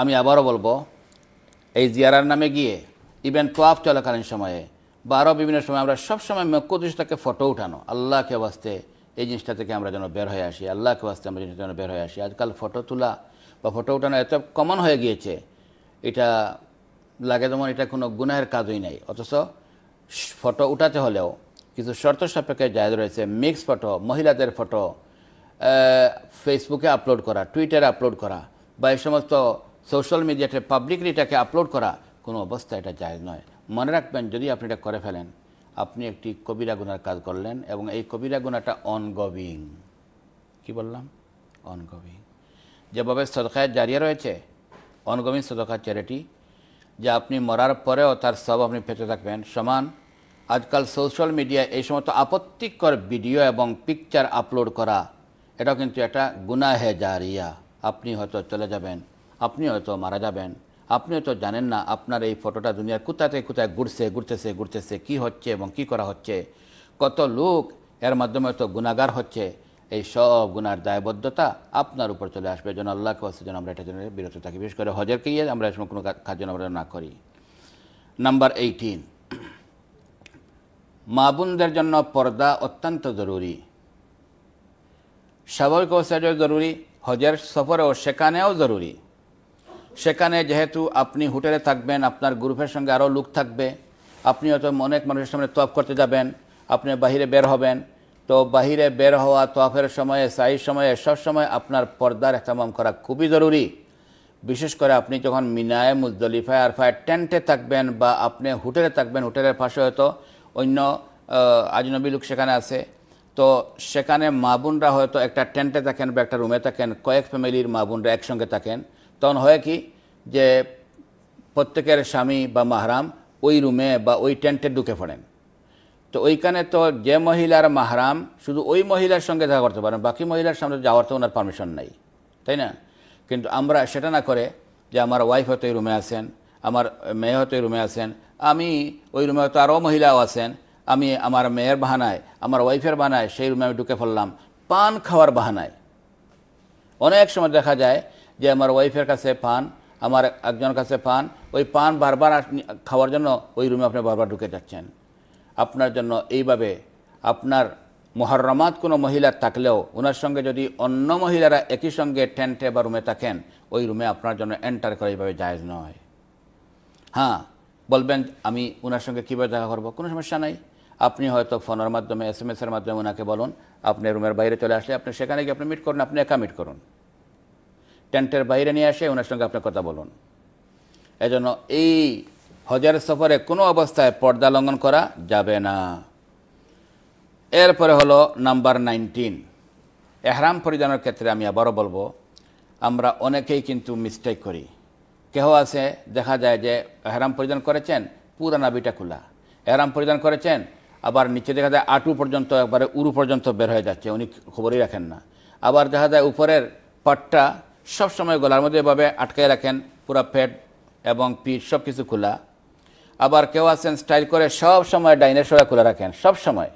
আমি আবারও বলবো এই জিয়ারার নামে গিয়ে ইভেন তোয়াফ চলাকালীন সময়ে বা আরও বিভিন্ন সময় আমরা সবসময় মক্কুদ্দেশটাকে ফটো উঠানো আল্লাহকে বাস্তে এই জিনিসটা থেকে আমরা যেন বের হয়ে আসি আল্লাহকে বাস্তে আমরা জিনিসটা যেন বের হয়ে আসি আজকাল ফটো তোলা বা ফটো উঠানো এত কমন হয়ে গিয়েছে এটা লাগে যেমন এটা কোনো গুনাহের কাজই নাই অথচ ফটো উঠাতে হলেও কিছু শর্ত সাপেক্ষে জায়দ রয়েছে মিক্স ফটো মহিলাদের ফটো ফেসবুকে আপলোড করা টুইটারে আপলোড করা বা এই সমস্ত সোশ্যাল মিডিয়াতে পাবলিকলি এটাকে আপলোড করা কোনো অবস্থা এটা জায়জ নয় মনে রাখবেন যদি আপনি এটা করে ফেলেন আপনি একটি কবিরা গুনার কাজ করলেন এবং এই কবিরা গুণাটা অনগবিং কি বললাম অনগবিং যেভাবে সদকায় জারিয়া রয়েছে অনগমিন সদকা চ্যারিটি যে আপনি মরার পরেও তার সব আপনি পেতে থাকবেন সমান আজকাল সোশ্যাল মিডিয়ায় এই সমস্ত আপত্তিকর ভিডিও এবং পিকচার আপলোড করা এটাও কিন্তু একটা গুনাহে জারিয়া আপনি হয়তো চলে যাবেন আপনি হয়তো মারা যাবেন আপনিও তো জানেন না আপনার এই ফটোটা দুনিয়ার কোথাতে কোথায় ঘুরছে ঘুরতেছে ঘুরতেছে কি হচ্ছে এবং কি করা হচ্ছে কত লোক এর মাধ্যমে তো গুণাগার হচ্ছে এই সব গুণার দায়বদ্ধতা আপনার উপর চলে আসবে যেন আল্লাহকে হচ্ছে যেন আমরা এটা জন্য বিরত থাকি বিশেষ করে হজেরকে গিয়ে আমরা এসময় কোনো কাজ যেন আমরা না করি নাম্বার এইটিন মা বোনদের জন্য পর্দা অত্যন্ত জরুরি স্বাভাবিক অবস্থায় জরুরি হজের সফরেও সেখানেও জরুরি সেখানে যেহেতু আপনি হোটেলে থাকবেন আপনার গ্রুপের সঙ্গে আরও লোক থাকবে আপনি হয়তো অনেক মানুষের সামনে তপ করতে যাবেন আপনি বাহিরে বের হবেন তো বাহিরে বের হওয়া তফের সময়ে সাই সময়ে সব সময় আপনার পর্দার এহতামাম করা খুবই জরুরি বিশেষ করে আপনি যখন মিনায় মুজদলিফায় আরফায় টেন্টে থাকবেন বা আপনি হোটেলে থাকবেন হোটেলের পাশে হয়তো অন্য আজনবী লোক সেখানে আছে তো সেখানে মা বোনরা হয়তো একটা টেন্টে থাকেন বা একটা রুমে থাকেন কয়েক ফ্যামিলির মা বোনরা একসঙ্গে থাকেন তখন হয় কি যে প্রত্যেকের স্বামী বা মাহারাম ওই রুমে বা ওই টেন্টে ঢুকে পড়েন তো ওইখানে তো যে মহিলার মাহরাম শুধু ওই মহিলার সঙ্গে দেখা করতে পারেন বাকি মহিলার সামনে যাওয়ার তো ওনার পারমিশন নাই তাই না কিন্তু আমরা সেটা না করে যে আমার ওয়াইফ হয়তো এই রুমে আছেন আমার মেয়ে হয়তো এই রুমে আছেন আমি ওই রুমে হয়তো আরও মহিলাও আছেন আমি আমার মেয়ের বাহানায় আমার ওয়াইফের বাহানায় সেই রুমে আমি ঢুকে ফেললাম পান খাওয়ার বাহানায় অনেক সময় দেখা যায় যে আমার ওয়াইফের কাছে পান আমার একজন কাছে পান ওই পান বারবার খাওয়ার জন্য ওই রুমে আপনি বারবার ঢুকে যাচ্ছেন আপনার জন্য এইভাবে আপনার মহরমাত কোনো মহিলার থাকলেও ওনার সঙ্গে যদি অন্য মহিলারা একই সঙ্গে টেন্টে বা রুমে থাকেন ওই রুমে আপনার জন্য এন্টার করা এইভাবে জায়জ নয় হ্যাঁ বলবেন আমি ওনার সঙ্গে কীভাবে দেখা করবো কোনো সমস্যা নাই আপনি হয়তো ফোনের মাধ্যমে এস এম এসের মাধ্যমে ওনাকে বলুন আপনি রুমের বাইরে চলে আসলে আপনি সেখানে গিয়ে আপনি মিট করুন আপনি একা মিট করুন টেন্টের বাইরে নিয়ে আসে ওনার সঙ্গে আপনার কথা বলুন এজন্য এই হজের সফরে কোনো অবস্থায় পর্দা লঙ্ঘন করা যাবে না এরপরে হলো নাম্বার নাইনটিন এহরাম পরিধানের ক্ষেত্রে আমি আবারও বলবো আমরা অনেকেই কিন্তু মিস্টেক করি কেহ আছে দেখা যায় যে এহরাম পরিধান করেছেন পুরা নাবিটা খোলা এহরাম পরিধান করেছেন আবার নিচে দেখা যায় আটু পর্যন্ত একবারে উরু পর্যন্ত বের হয়ে যাচ্ছে উনি খবরই রাখেন না আবার দেখা যায় উপরের পাটটা সব সময় গলার মধ্যে এভাবে আটকায় রাখেন পুরো ফেট এবং পিঠ সব কিছু খোলা আবার কেউ আছেন স্টাইল করে সব সময় ডাইনের সবাই খোলা রাখেন সব সময়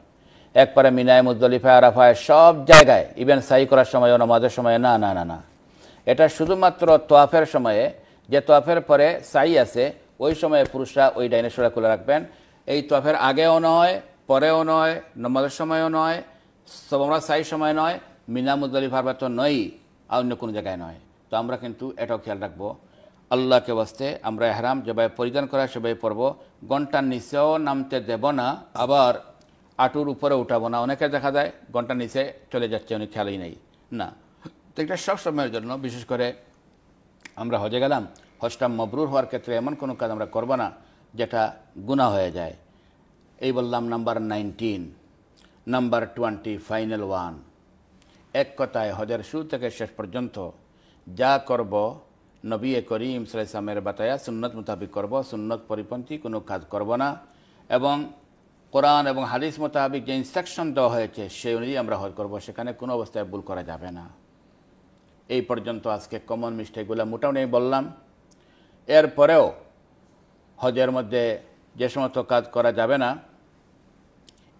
একবারে মিনায় মুজদলিফায় আরাফায় সব জায়গায় ইভেন সাই করার সময়ও নমাজের সময় না না না না এটা শুধুমাত্র তোয়াফের সময়ে যে তোয়াফের পরে সাই আছে ওই সময়ে পুরুষরা ওই ডাইনের সবাই খোলা রাখবেন এই তোয়াফের আগেও নয় পরেও নয় নমাজের সময়ও নয় সবরা সাই সময় নয় মিনা মুজদলিফার তো নয়ই আর অন্য কোনো জায়গায় নয় তো আমরা কিন্তু এটাও খেয়াল রাখবো আল্লাহকে বাস্তে আমরা এহরাম যেভাবে পরিধান করা সেভাবে পরব ঘন্টার নিচেও নামতে দেব না আবার আটুর উপরে উঠাবো না অনেকে দেখা যায় ঘন্টার নিচে চলে যাচ্ছে অনেক খেয়ালই নেই না তো এটা সব সময়ের জন্য বিশেষ করে আমরা হজে গেলাম হজটা মবরুর হওয়ার ক্ষেত্রে এমন কোনো কাজ আমরা করবো না যেটা গুণা হয়ে যায় এই বললাম number nineteen number twenty final one এক কথায় হজের শুরু থেকে শেষ পর্যন্ত যা করব নবী করিম সালামের বাতায়া সুন্নত মোতাবিক করব সুন্নত পরিপন্থী কোনো কাজ করব না এবং কোরআন এবং হাদিস মোতাবিক যে ইনস্ট্রাকশন দেওয়া হয়েছে সেই অনুযায়ী আমরা হজ করব সেখানে কোনো অবস্থায় ভুল করা যাবে না এই পর্যন্ত আজকে কমন মিস্টেকগুলো মোটামুটি বললাম এরপরেও হজের মধ্যে যে সমস্ত কাজ করা যাবে না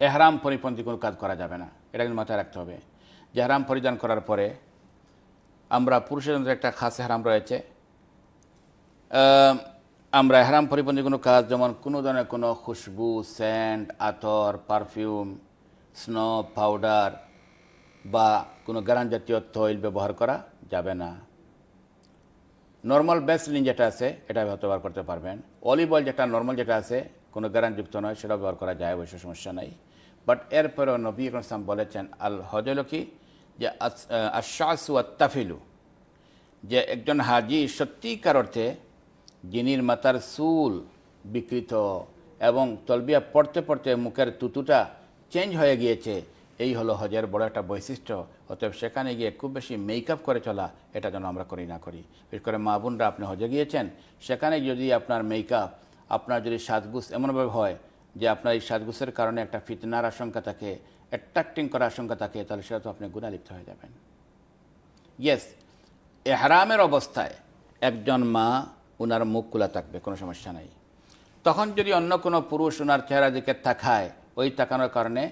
এহরাম পরিপন্থী কোনো কাজ করা যাবে না এটা কিন্তু মাথায় রাখতে হবে যে হারাম পরিধান করার পরে আমরা পুরুষের জন্য একটা খাসে হারাম রয়েছে আমরা হারাম পরিপন্থী কোনো কাজ যেমন কোনো ধরনের কোনো খুশবু স্যান্ড আতর পারফিউম স্নো পাউডার বা কোনো গ্যারান জাতীয় তৈল ব্যবহার করা যাবে না নর্মাল বেসলিন যেটা আছে এটা ব্যবহার করতে পারবেন অলিভ অয়েল যেটা নর্মাল যেটা আছে কোনো যুক্ত নয় সেটা ব্যবহার করা যায় অবশ্য সমস্যা নাই বাট এরপরেও নবী ইকরম বলেছেন আল হজলকি যে ও তাফিলু যে একজন হাজি সত্যিকার অর্থে যিনির মাথার চুল বিকৃত এবং তলবিয়া পড়তে পড়তে মুখের তুতুটা চেঞ্জ হয়ে গিয়েছে এই হলো হজের বড় একটা বৈশিষ্ট্য অতএব সেখানে গিয়ে খুব বেশি মেকআপ করে চলা এটা যেন আমরা করি না করি বিশেষ করে মা বোনরা আপনি হজে গিয়েছেন সেখানে যদি আপনার মেকআপ আপনার যদি সাজগুস এমনভাবে হয় যে আপনার এই সাজগুসের কারণে একটা ফিতনার আশঙ্কা থাকে অ্যাট্রাক্টিং করার আশঙ্কা থাকে তাহলে সেটা তো আপনি গুণালিপ্ত হয়ে যাবেন ইয়েস এহারামের অবস্থায় একজন মা ওনার মুখ খোলা থাকবে কোনো সমস্যা নাই তখন যদি অন্য কোনো পুরুষ ওনার চেহারা দিকে তাকায় ওই তাকানোর কারণে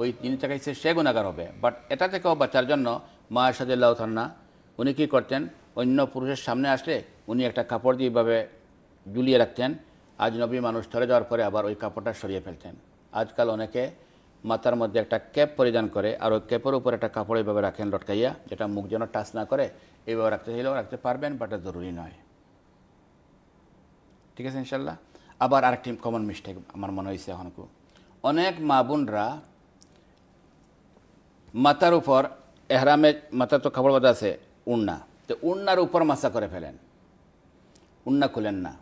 ওই যিনি তাকাইছে সে গুণাগার হবে বাট এটা থেকেও বাঁচার জন্য মা সাদুল্লাহ থান্না উনি কী করতেন অন্য পুরুষের সামনে আসলে উনি একটা কাপড় দিয়ে এভাবে জুলিয়ে রাখতেন আজ নবী মানুষ ধরে যাওয়ার পরে আবার ওই কাপড়টা সরিয়ে ফেলতেন আজকাল অনেকে মাথার মধ্যে একটা ক্যাপ পরিধান করে আর ওই ক্যাপের উপর একটা কাপড় এইভাবে রাখেন লটকাইয়া যেটা মুখ যেন টাচ না করে এইভাবে রাখতে চাইলেও রাখতে পারবেন বাট জরুরি নয় ঠিক আছে ইনশাল্লাহ আবার আরেকটি কমন মিস্টেক আমার মনে হয়েছে এখনকু অনেক মা বোনরা মাথার উপর এহরামে মাথার তো কাপড় বাদা আছে উন্না তো উন্নার উপর মাসা করে ফেলেন উন্না খুলেন না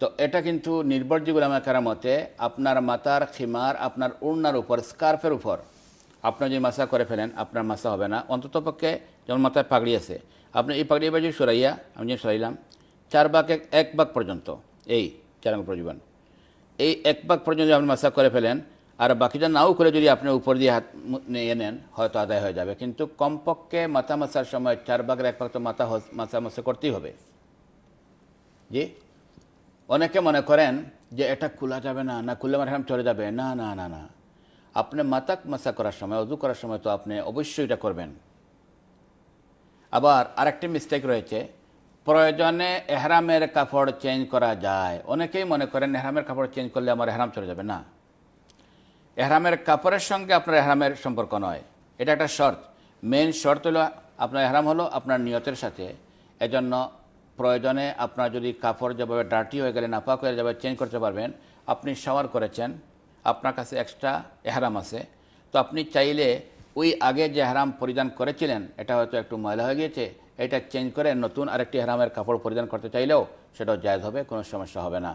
তো এটা কিন্তু নির্ভরযোগ্য আমাকার মতে আপনার মাতার খিমার আপনার উড়নার উপর স্কার্ফের উপর আপনার যদি মাসা করে ফেলেন আপনার মাসা হবে না অন্তত পক্ষে যেমন মাথায় পাগড়ি আছে আপনি এই পাগড়ি বাজি যদি সরাইয়া আমি যে সরাইলাম চার বাঘ এক এক বাঘ পর্যন্ত এই চারাঙ্গ প্রজীবন এই এক বাঘ পর্যন্ত আপনি মাসা করে ফেলেন আর বাকিটা নাও করে যদি আপনি উপর দিয়ে হাত নিয়ে নেন হয়তো আদায় হয়ে যাবে কিন্তু কমপক্ষে মাথা মাসার সময় চার বাঘের এক বাঘ তো মাথা মাসা মাসা করতেই হবে জি অনেকে মনে করেন যে এটা খোলা যাবে না না খুললে আমার মানে হ্যাম চলে যাবে না না না না আপনি মাতাক মাসা করার সময় অজু করার সময় তো আপনি অবশ্যই এটা করবেন আবার আরেকটি মিস্টেক রয়েছে প্রয়োজনে এহরামের কাপড় চেঞ্জ করা যায় অনেকেই মনে করেন এহরামের কাপড় চেঞ্জ করলে আমার এহরাম চলে যাবে না এহরামের কাপড়ের সঙ্গে আপনার এহরামের সম্পর্ক নয় এটা একটা শর্ত মেন শর্ত হলো আপনার এহরাম হলো আপনার নিয়তের সাথে এজন্য প্রয়োজনে আপনার যদি কাপড় যেভাবে ডার্টি হয়ে গেলে নাপাক হয়ে যাবে চেঞ্জ করতে পারবেন আপনি শাওয়ার করেছেন আপনার কাছে এক্সট্রা এহারাম আছে তো আপনি চাইলে ওই আগে যে হারাম পরিধান করেছিলেন এটা হয়তো একটু ময়লা হয়ে গিয়েছে এটা চেঞ্জ করে নতুন আরেকটি হারামের কাপড় পরিধান করতে চাইলেও সেটাও জায়জ হবে কোনো সমস্যা হবে না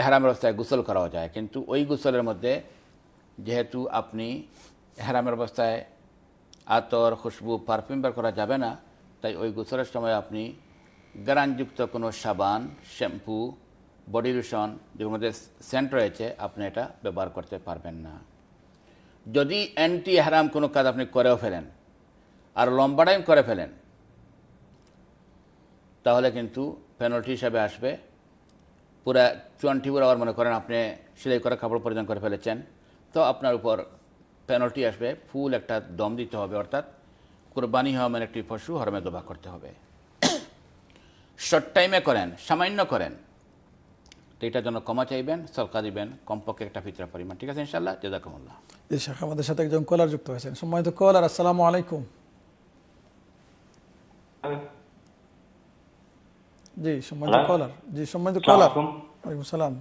এহারামের অবস্থায় গোসল করাও যায় কিন্তু ওই গোসলের মধ্যে যেহেতু আপনি এহারামের অবস্থায় আতর খুশবু পারফিউম বের করা যাবে না তাই ওই গোসলের সময় আপনি গ্যারানযুক্ত কোনো সাবান শ্যাম্পু বডি লোশন যেগুলো মধ্যে সেন্ট রয়েছে আপনি এটা ব্যবহার করতে পারবেন না যদি অ্যান্টি হারাম কোনো কাজ আপনি করেও ফেলেন আর লম্বা টাইম করে ফেলেন তাহলে কিন্তু পেনাল্টি হিসাবে আসবে পুরা টোয়েন্টি ফোর আওয়ার মনে করেন আপনি সেলাই করা কাপড় পরিধান করে ফেলেছেন তো আপনার উপর পেনাল্টি আসবে ফুল একটা দম দিতে হবে অর্থাৎ কোরবানি হওয়া মানে একটি পশু হরমে দোবা করতে হবে শর্ট টাইমে করেন সামান্য করেন তো এটার জন্য ক্ষমা চাইবেন সরকার দিবেন কমপক্ষে একটা ফিতরা পরিমাণ ঠিক আছে ইনশাল্লাহ জেদাকুমুল্লাহ জি শেখ আমাদের সাথে একজন কলার যুক্ত হয়েছেন সম্মানিত কলার আসসালামু আলাইকুম জি সম্মানিত কলার জি সম্মানিত কলার ওয়ালাইকুম সালাম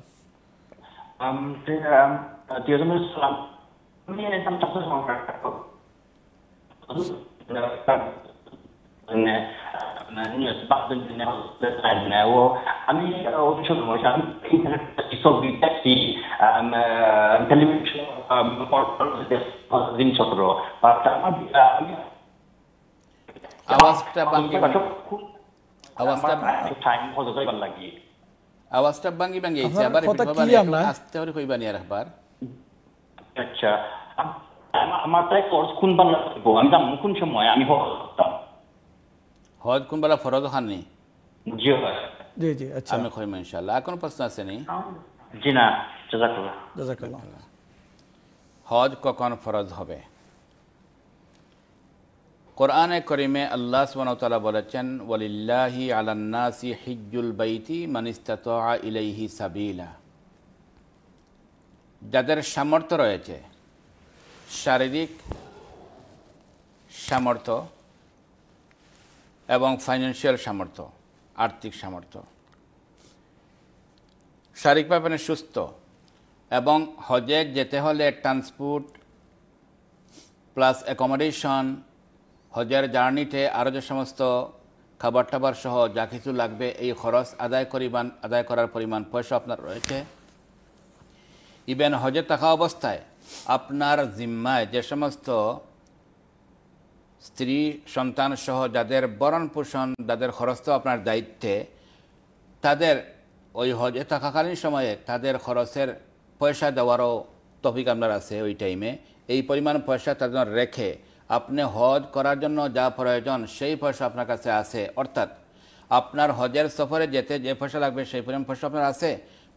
আমি niños paguen dinero dinero আমি অবশ্য নয় আমি এসব ট্যাক্সি টেলিভিশন জিনিসপত্র আওয়াজটা আওয়াজটা টাইম হজে যাইবার লাগি আওয়াজটা ভাঙ্গি ভাঙ্গি আইছে আবার আস্তে করে কইবা নি আর আচ্ছা আমার তাই কোর্স কোন বার আমি জানি কোন সময় আমি হল হজ কোন বেলা ফরজ নি জি হয় জি জি আচ্ছা আমি খইম ইনশাআল্লাহ এখন প্রশ্ন আছে নি জি না জাযাকাল্লাহ জাযাকাল্লাহ হজ কখন ফরজ হবে কোরআনে করিমে আল্লাহ সুবহানাহু ওয়া তাআলা বলেছেন ওয়ালিল্লাহি আলান নাসি হিজ্জুল বাইতি মান মানিস্তাত ইলাইহি সাবিলা যাদের সামর্থ্য রয়েছে শারীরিক সামর্থ্য এবং ফাইন্যান্সিয়াল সামর্থ্য আর্থিক সামর্থ্য শারীরিকভাবে সুস্থ এবং হজে যেতে হলে ট্রান্সপোর্ট প্লাস অ্যাকোমোডেশন হজের জার্নিতে আরও যে সমস্ত খাবার টাবার সহ যা কিছু লাগবে এই খরচ আদায় করিমান আদায় করার পরিমাণ পয়সা আপনার রয়েছে ইভেন হজে থাকা অবস্থায় আপনার জিম্মায় যে সমস্ত স্ত্রী সন্তান সহ যাদের বরণ পোষণ যাদের খরচ আপনার দায়িত্বে তাদের ওই হজে থাকাকালীন সময়ে তাদের খরচের পয়সা দেওয়ারও তফিক আপনার আছে ওই টাইমে এই পরিমাণ পয়সা তাদের রেখে আপনি হজ করার জন্য যা প্রয়োজন সেই পয়সা আপনার কাছে আছে অর্থাৎ আপনার হজের সফরে যেতে যে পয়সা লাগবে সেই পরিমাণ পয়সা আপনার আছে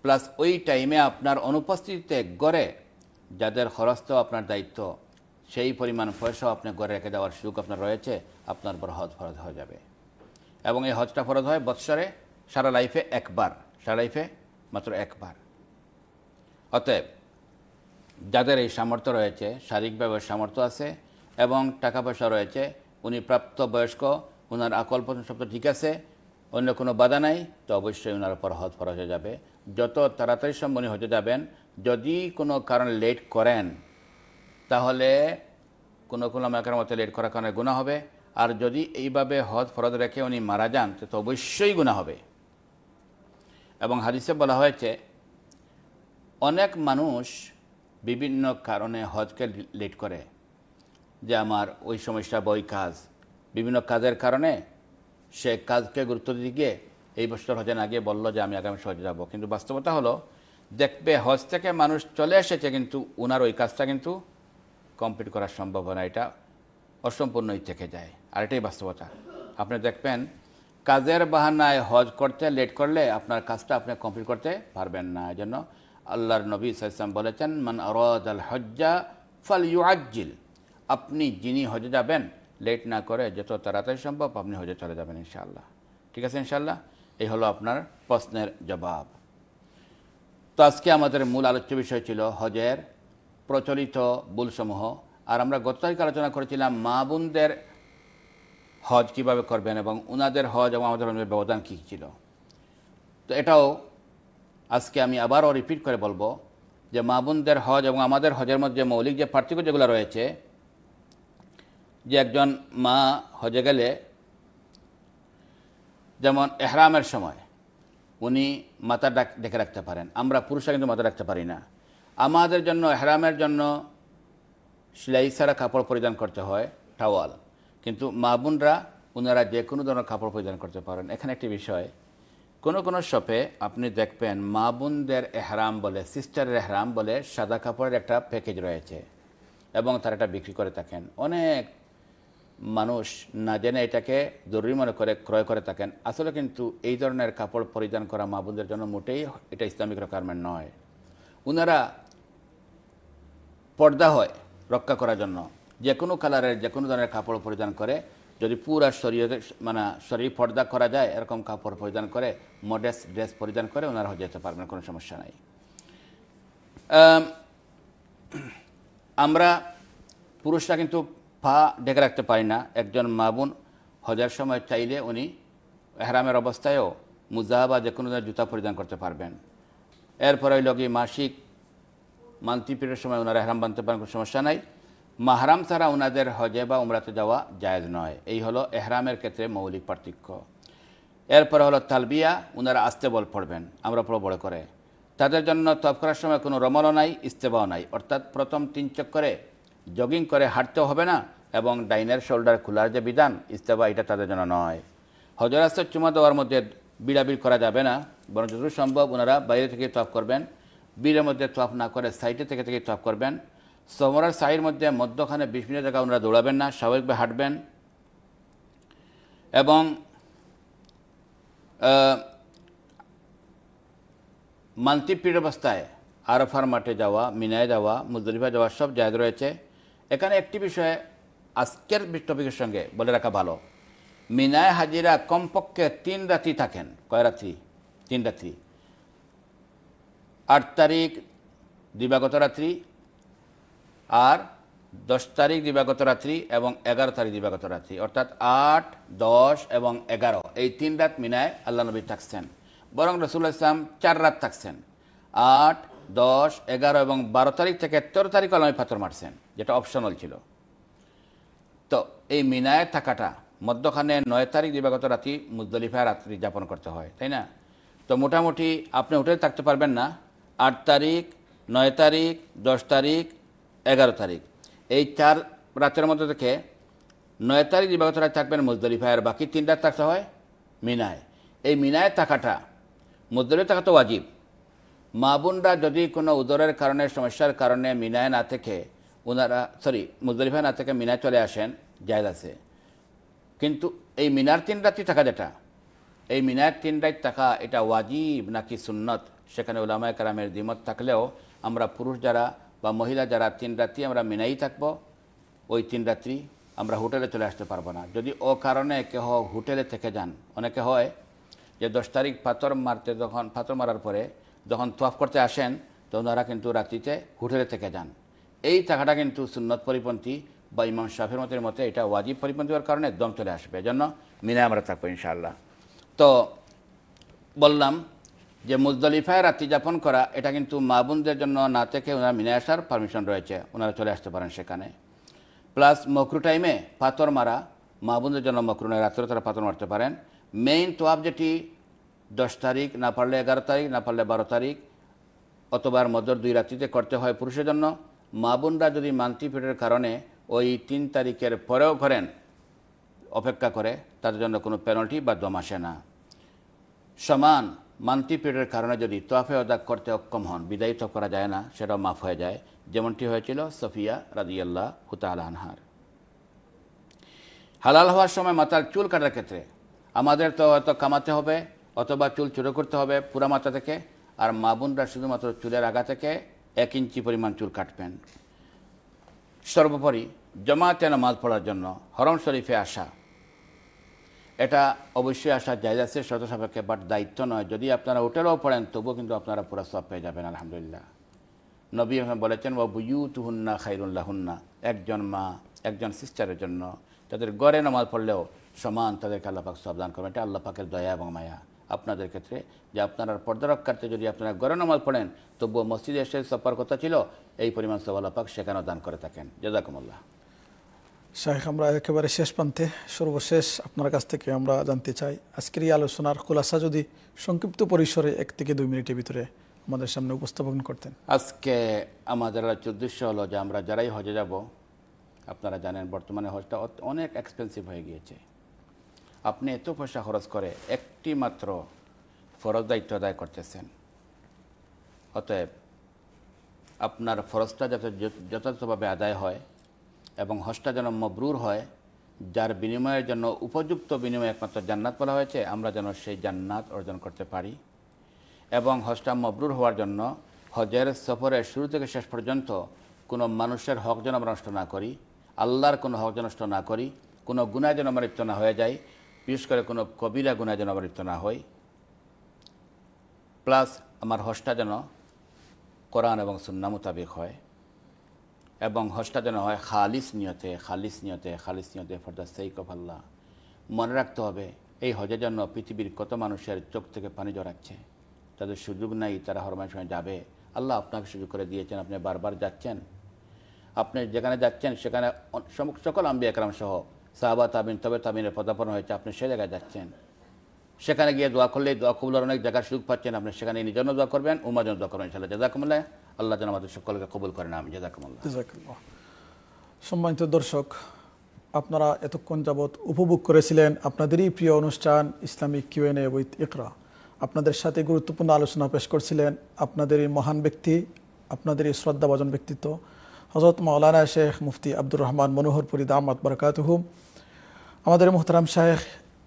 প্লাস ওই টাইমে আপনার অনুপস্থিতিতে গড়ে যাদের খরচ তো আপনার দায়িত্ব সেই পরিমাণ পয়সা আপনি করে রেখে দেওয়ার সুযোগ আপনার রয়েছে আপনার উপর হজ ফরজ হয়ে যাবে এবং এই হজটা ফরজ হয় বৎসরে সারা লাইফে একবার সারা লাইফে মাত্র একবার অতএব যাদের এই সামর্থ্য রয়েছে শারীরিকভাবে সামর্থ্য আছে এবং টাকা পয়সা রয়েছে উনি প্রাপ্ত বয়স্ক ওনার সব তো ঠিক আছে অন্য কোনো বাধা নাই তো অবশ্যই ওনার উপর হজ ফরজ হয়ে যাবে যত তাড়াতাড়ি সম্বন্ধী হতে যাবেন যদি কোনো কারণ লেট করেন তাহলে কোনো কোনো মাকার মতো লেট করার কারণে গুণা হবে আর যদি এইভাবে হজ ফরজ রেখে উনি মারা যান তো অবশ্যই গুণা হবে এবং হাদিসে বলা হয়েছে অনেক মানুষ বিভিন্ন কারণে হজকে লেট করে যে আমার ওই সমস্যা বই কাজ বিভিন্ন কাজের কারণে সে কাজকে গুরুত্ব দিতে গিয়ে এই বছর হজে আগে বলল বললো যে আমি আগামী সহজে যাবো কিন্তু বাস্তবতা হলো দেখবে হজ থেকে মানুষ চলে এসেছে কিন্তু ওনার ওই কাজটা কিন্তু কমপ্লিট করার সম্ভাবনা এটা অসম্পূর্ণই থেকে যায় আর এটাই বাস্তবতা আপনি দেখবেন কাজের বাহানায় হজ করতে লেট করলে আপনার কাজটা আপনি কমপ্লিট করতে পারবেন না এই জন্য আল্লাহর নবী সাইসাম বলেছেন মান আল হজ্জা ফাল ইউআজিল আপনি যিনি হজে যাবেন লেট না করে যত তাড়াতাড়ি সম্ভব আপনি হজে চলে যাবেন ইনশাল্লাহ ঠিক আছে ইনশাল্লাহ এই হলো আপনার প্রশ্নের জবাব তো আজকে আমাদের মূল আলোচ্য বিষয় ছিল হজের প্রচলিত বুলসমূহ আর আমরা গত তারিখ আলোচনা করেছিলাম মা বোনদের হজ কীভাবে করবেন এবং ওনাদের হজ এবং আমাদের হজের ব্যবধান কী ছিল তো এটাও আজকে আমি আবারও রিপিট করে বলবো যে মা বোনদের হজ এবং আমাদের হজের মধ্যে মৌলিক যে পার্থক্য যেগুলো রয়েছে যে একজন মা হজে গেলে যেমন এহরামের সময় উনি মাথা ডাক ডেকে রাখতে পারেন আমরা পুরুষরা কিন্তু মাথা রাখতে পারি না আমাদের জন্য হেরামের জন্য সেলাই ছাড়া কাপড় পরিধান করতে হয় টাওয়াল কিন্তু মা বোনরা ওনারা যে কোনো ধরনের কাপড় পরিধান করতে পারেন এখানে একটি বিষয় কোনো কোনো শপে আপনি দেখবেন মা বোনদের এহরাম বলে সিস্টারের এহরাম বলে সাদা কাপড়ের একটা প্যাকেজ রয়েছে এবং তারা এটা বিক্রি করে থাকেন অনেক মানুষ না জেনে এটাকে জরুরি মনে করে ক্রয় করে থাকেন আসলে কিন্তু এই ধরনের কাপড় পরিধান করা মা বোনদের জন্য মোটেই এটা ইসলামিক রকারমেন্ট নয় ওনারা পর্দা হয় রক্ষা করার জন্য যে কোনো কালারের যে কোনো ধরনের কাপড় পরিধান করে যদি পুরা শরীরে মানে শরীর পর্দা করা যায় এরকম কাপড় পরিধান করে মডেস ড্রেস পরিধান করে ওনারা হয়ে যেতে পারবেন কোনো সমস্যা নাই আমরা পুরুষরা কিন্তু পা ঢেকে রাখতে পারি না একজন মাবুন হজার সময় চাইলে উনি হেরামের অবস্থায়ও মুজাহা বা যে কোনো জুতা পরিধান করতে পারবেন এরপরে ওই কি মাসিক মান্তিপীরের সময় ওনারা হেরাম বানতে পারেন কোনো সমস্যা নাই মাহরাম ছাড়া ওনাদের হজে বা উমরাতে যাওয়া জায়জ নয় এই হলো এহরামের ক্ষেত্রে মৌলিক পার্থক্য এরপরে হলো তালবিয়া ওনারা আস্তে বল পড়বেন আমরা পড়ো বড় করে তাদের জন্য তপ করার সময় কোনো রমলও নাই ইস্তেবাও নাই অর্থাৎ প্রথম তিন চক্করে জগিং করে হাঁটতেও হবে না এবং ডাইনের শোল্ডার খোলার যে বিধান ইস্তেবা এটা তাদের জন্য নয় হজরাস্তের চুমা দেওয়ার মধ্যে বিড়াবিড় করা যাবে না বরং যত সম্ভব ওনারা বাইরে থেকে তপ করবেন বীরের মধ্যে তফ না করে সাইডে থেকে থেকে তফ করবেন সমরার সাইয়ের মধ্যে মধ্যখানে বিশ মিনিট টাকা ওনারা দৌড়াবেন না স্বাভাবিকভাবে হাঁটবেন এবং মান্তিপ্রিয় অবস্থায় আরফার মাঠে যাওয়া মিনায় যাওয়া মুজদলিফা যাওয়া সব জায়গা রয়েছে এখানে একটি বিষয়ে আজকের টপিকের সঙ্গে বলে রাখা ভালো মিনায় হাজিরা কমপক্ষে তিন রাত্রি থাকেন কয় রাত্রি তিন রাত্রি আট তারিখ দিবাগত রাত্রি আর দশ তারিখ দিবাগত রাত্রি এবং এগারো তারিখ দিবাগত রাত্রি অর্থাৎ আট দশ এবং এগারো এই তিন রাত মিনায় আল্লাহ নবী থাকছেন বরং রসুল্লাহ ইসলাম চার রাত থাকছেন আট দশ এগারো এবং বারো তারিখ থেকে তেরো তারিখ আলমী পাথর মারছেন যেটা অপশনাল ছিল তো এই মিনায় থাকাটা মধ্যখানে নয় তারিখ দিবাগত রাত্রি মুজদলিফায় রাত্রি যাপন করতে হয় তাই না তো মোটামুটি আপনি হোটেলে থাকতে পারবেন না আট তারিখ নয় তারিখ দশ তারিখ এগারো তারিখ এই চার রাতের মধ্যে থেকে নয় তারিখ দিবাগত রাত থাকবেন মুজদলিফায় আর বাকি তিন রাত থাকতে হয় মিনায় এই মিনায় থাকাটা মুজদলিফ থাকা তো ওয়াজিব মা বোনরা যদি কোনো উদরের কারণে সমস্যার কারণে মিনায় না থেকে ওনারা সরি মুজদলিফায় না থেকে মিনায় চলে আসেন জায়দ আছে কিন্তু এই মিনার তিন রাত্রি থাকা যেটা এই মিনার তিন রাত থাকা এটা ওয়াজিব নাকি সুন্নত সেখানে ওলামায় কারামের দ্বিমত থাকলেও আমরা পুরুষ যারা বা মহিলা যারা তিন রাত্রি আমরা মেনেই থাকব ওই তিন রাত্রি আমরা হোটেলে চলে আসতে পারবো না যদি ও কারণে কেহ হোটেলে থেকে যান অনেকে হয় যে দশ তারিখ পাথর মারতে যখন পাথর মারার পরে যখন তোয়াফ করতে আসেন তখন ওনারা কিন্তু রাত্রিতে হোটেলে থেকে যান এই থাকাটা কিন্তু সুন্নত পরিপন্থী বা ইমাম শাফের মতের মতে এটা ওয়াজিব পরিপন্থী হওয়ার কারণে দম চলে আসবে এজন্য মিনে আমরা থাকবো ইনশাআল্লাহ তো বললাম যে মুজদলিফায় রাত্রি যাপন করা এটা কিন্তু মা বোনদের জন্য না থেকে ওনারা মিনে আসার পারমিশন রয়েছে ওনারা চলে আসতে পারেন সেখানে প্লাস মকরু টাইমে পাথর মারা মা বোনদের জন্য মকরু নয় রাত্রে তারা পাথর মারতে পারেন মেইন তোয়াব যেটি দশ তারিখ না পারলে এগারো তারিখ না পারলে বারো তারিখ অতবার মদর দুই রাত্রিতে করতে হয় পুরুষের জন্য মা বোনরা যদি মান্তি পেটের কারণে ওই তিন তারিখের পরেও করেন অপেক্ষা করে তাদের জন্য কোনো পেনাল্টি বা দম আসে না সমান মান্তি পিরিয়ডের কারণে যদি তোয়াফে অদাক করতে অক্ষম হন বিদায়িত করা যায় না সেটাও মাফ হয়ে যায় যেমনটি হয়েছিল সফিয়া রাজিয়াল্লাহ হুতাল আনহার হালাল হওয়ার সময় মাথার চুল কাটার ক্ষেত্রে আমাদের তো হয়তো কামাতে হবে অথবা চুল চুরো করতে হবে পুরা মাথা থেকে আর মা বোনরা শুধুমাত্র চুলের আগা থেকে এক ইঞ্চি পরিমাণ চুল কাটবেন সর্বোপরি জমাতে নামাজ পড়ার জন্য হরম শরীফে আসা এটা অবশ্যই আসা যায় আছে শত সাপেক্ষে বাট দায়িত্ব নয় যদি আপনারা ওটারও পড়েন তবুও কিন্তু আপনারা পুরো সব পেয়ে যাবেন আলহামদুলিল্লাহ নবী বলেছেন ও হুন্না তুহুন্না খাইরুল্লাহুন্না একজন মা একজন সিস্টারের জন্য তাদের গড়ে নামাজ পড়লেও সমান তাদেরকে আল্লাপাক সাবধান করবেন এটা আল্লাপাকের দয়া এবং মায়া আপনাদের ক্ষেত্রে যে আপনারা পর্দারক্ষার্থে যদি আপনারা গড়ে নামাজ পড়েন তবুও মসজিদে এসে সবার কথা ছিল এই পরিমাণ সব আল্লাপাক সেখানেও দান করে থাকেন জাজাকুমল্লাহ শাহেখ আমরা একেবারে শেষ প্রান্তে সর্বশেষ আপনার কাছ থেকে আমরা জানতে চাই আজকের এই আলোচনার খোলাসা যদি সংক্ষিপ্ত পরিসরে এক থেকে দুই মিনিটের ভিতরে আমাদের সামনে উপস্থাপন করতেন আজকে আমাদের উদ্দেশ্য হলো যে আমরা যারাই হজে যাব আপনারা জানেন বর্তমানে হজটা অনেক এক্সপেন্সিভ হয়ে গিয়েছে আপনি এত পয়সা খরচ করে একটি মাত্র ফরজ দায়িত্ব আদায় করতেছেন অতএব আপনার ফরজটা যাতে যথাযথভাবে আদায় হয় এবং হসটা যেন মবরুর হয় যার বিনিময়ের জন্য উপযুক্ত বিনিময় একমাত্র জান্নাত বলা হয়েছে আমরা যেন সেই জান্নাত অর্জন করতে পারি এবং হস্তা মবরুর হওয়ার জন্য হজের সফরের শুরু থেকে শেষ পর্যন্ত কোনো মানুষের হক যেন আমরা নষ্ট না করি আল্লাহর কোনো হক যেন নষ্ট না করি কোনো গুণা যেন আমার লিপ্ত না হয়ে যায় বিশেষ করে কোনো কবিরা গুণা যেন আমার লিপ্ত না হয় প্লাস আমার হস্তা যেন কোরআন এবং সুন্না মোতাবেক হয় এবং হজটা যেন হয় খালিস নিয়তে খালিস নিয়তে খালিস নিয়তে for the sake of Allah মনে রাখতে হবে এই হজের জন্য পৃথিবীর কত মানুষের চোখ থেকে পানি জড়াচ্ছে তাদের সুযোগ নাই তারা হরমানের সময় যাবে আল্লাহ আপনাকে সুযোগ করে দিয়েছেন আপনি বারবার যাচ্ছেন আপনি যেখানে যাচ্ছেন সেখানে সকল আম্বি একরাম সহ সাহাবা তামিন তবে তামিনের পদাপন হয়েছে আপনি সে জায়গায় যাচ্ছেন সেখানে গিয়ে দোয়া করলে দোয়া কবুলার অনেক জায়গার সুযোগ পাচ্ছেন আপনি সেখানে নিজের জন্য দোয়া করবেন উমার জন্য দোয়া করবেন ইনশাল্লাহ জাজাকুমুল্লাহ আল্লাহ যেন আমাদের সকলকে কবুল করেন আমি সম্মানিত দর্শক আপনারা এতক্ষণ যাবৎ উপভোগ করেছিলেন আপনাদেরই প্রিয় অনুষ্ঠান ইসলামিক কিউএনএ উইথ ইকরা আপনাদের সাথে গুরুত্বপূর্ণ আলোচনা পেশ করছিলেন আপনাদেরই মহান ব্যক্তি আপনাদের এই শ্রদ্ধাভাজন ব্যক্তিত্ব হজরত মৌলানা শেখ মুফতি আব্দুর রহমান মনোহর ফরিদ আহমদ বরকাতহুম আমাদের মোহতারাম শাহেখ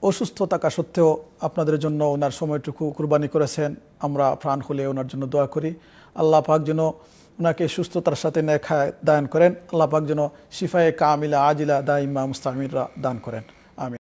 অসুস্থ থাকা সত্ত্বেও আপনাদের জন্য ওনার সময়টুকু কুরবানি করেছেন আমরা প্রাণ খুলে ওনার জন্য দোয়া করি আল্লাহ পাক যেন ওনাকে সুস্থতার সাথে নেখায় দায়ন করেন আল্লাহ পাক যেন শিফায়ে কামিলা আজিলা দা ইম্মা মুস্তামিররা দান করেন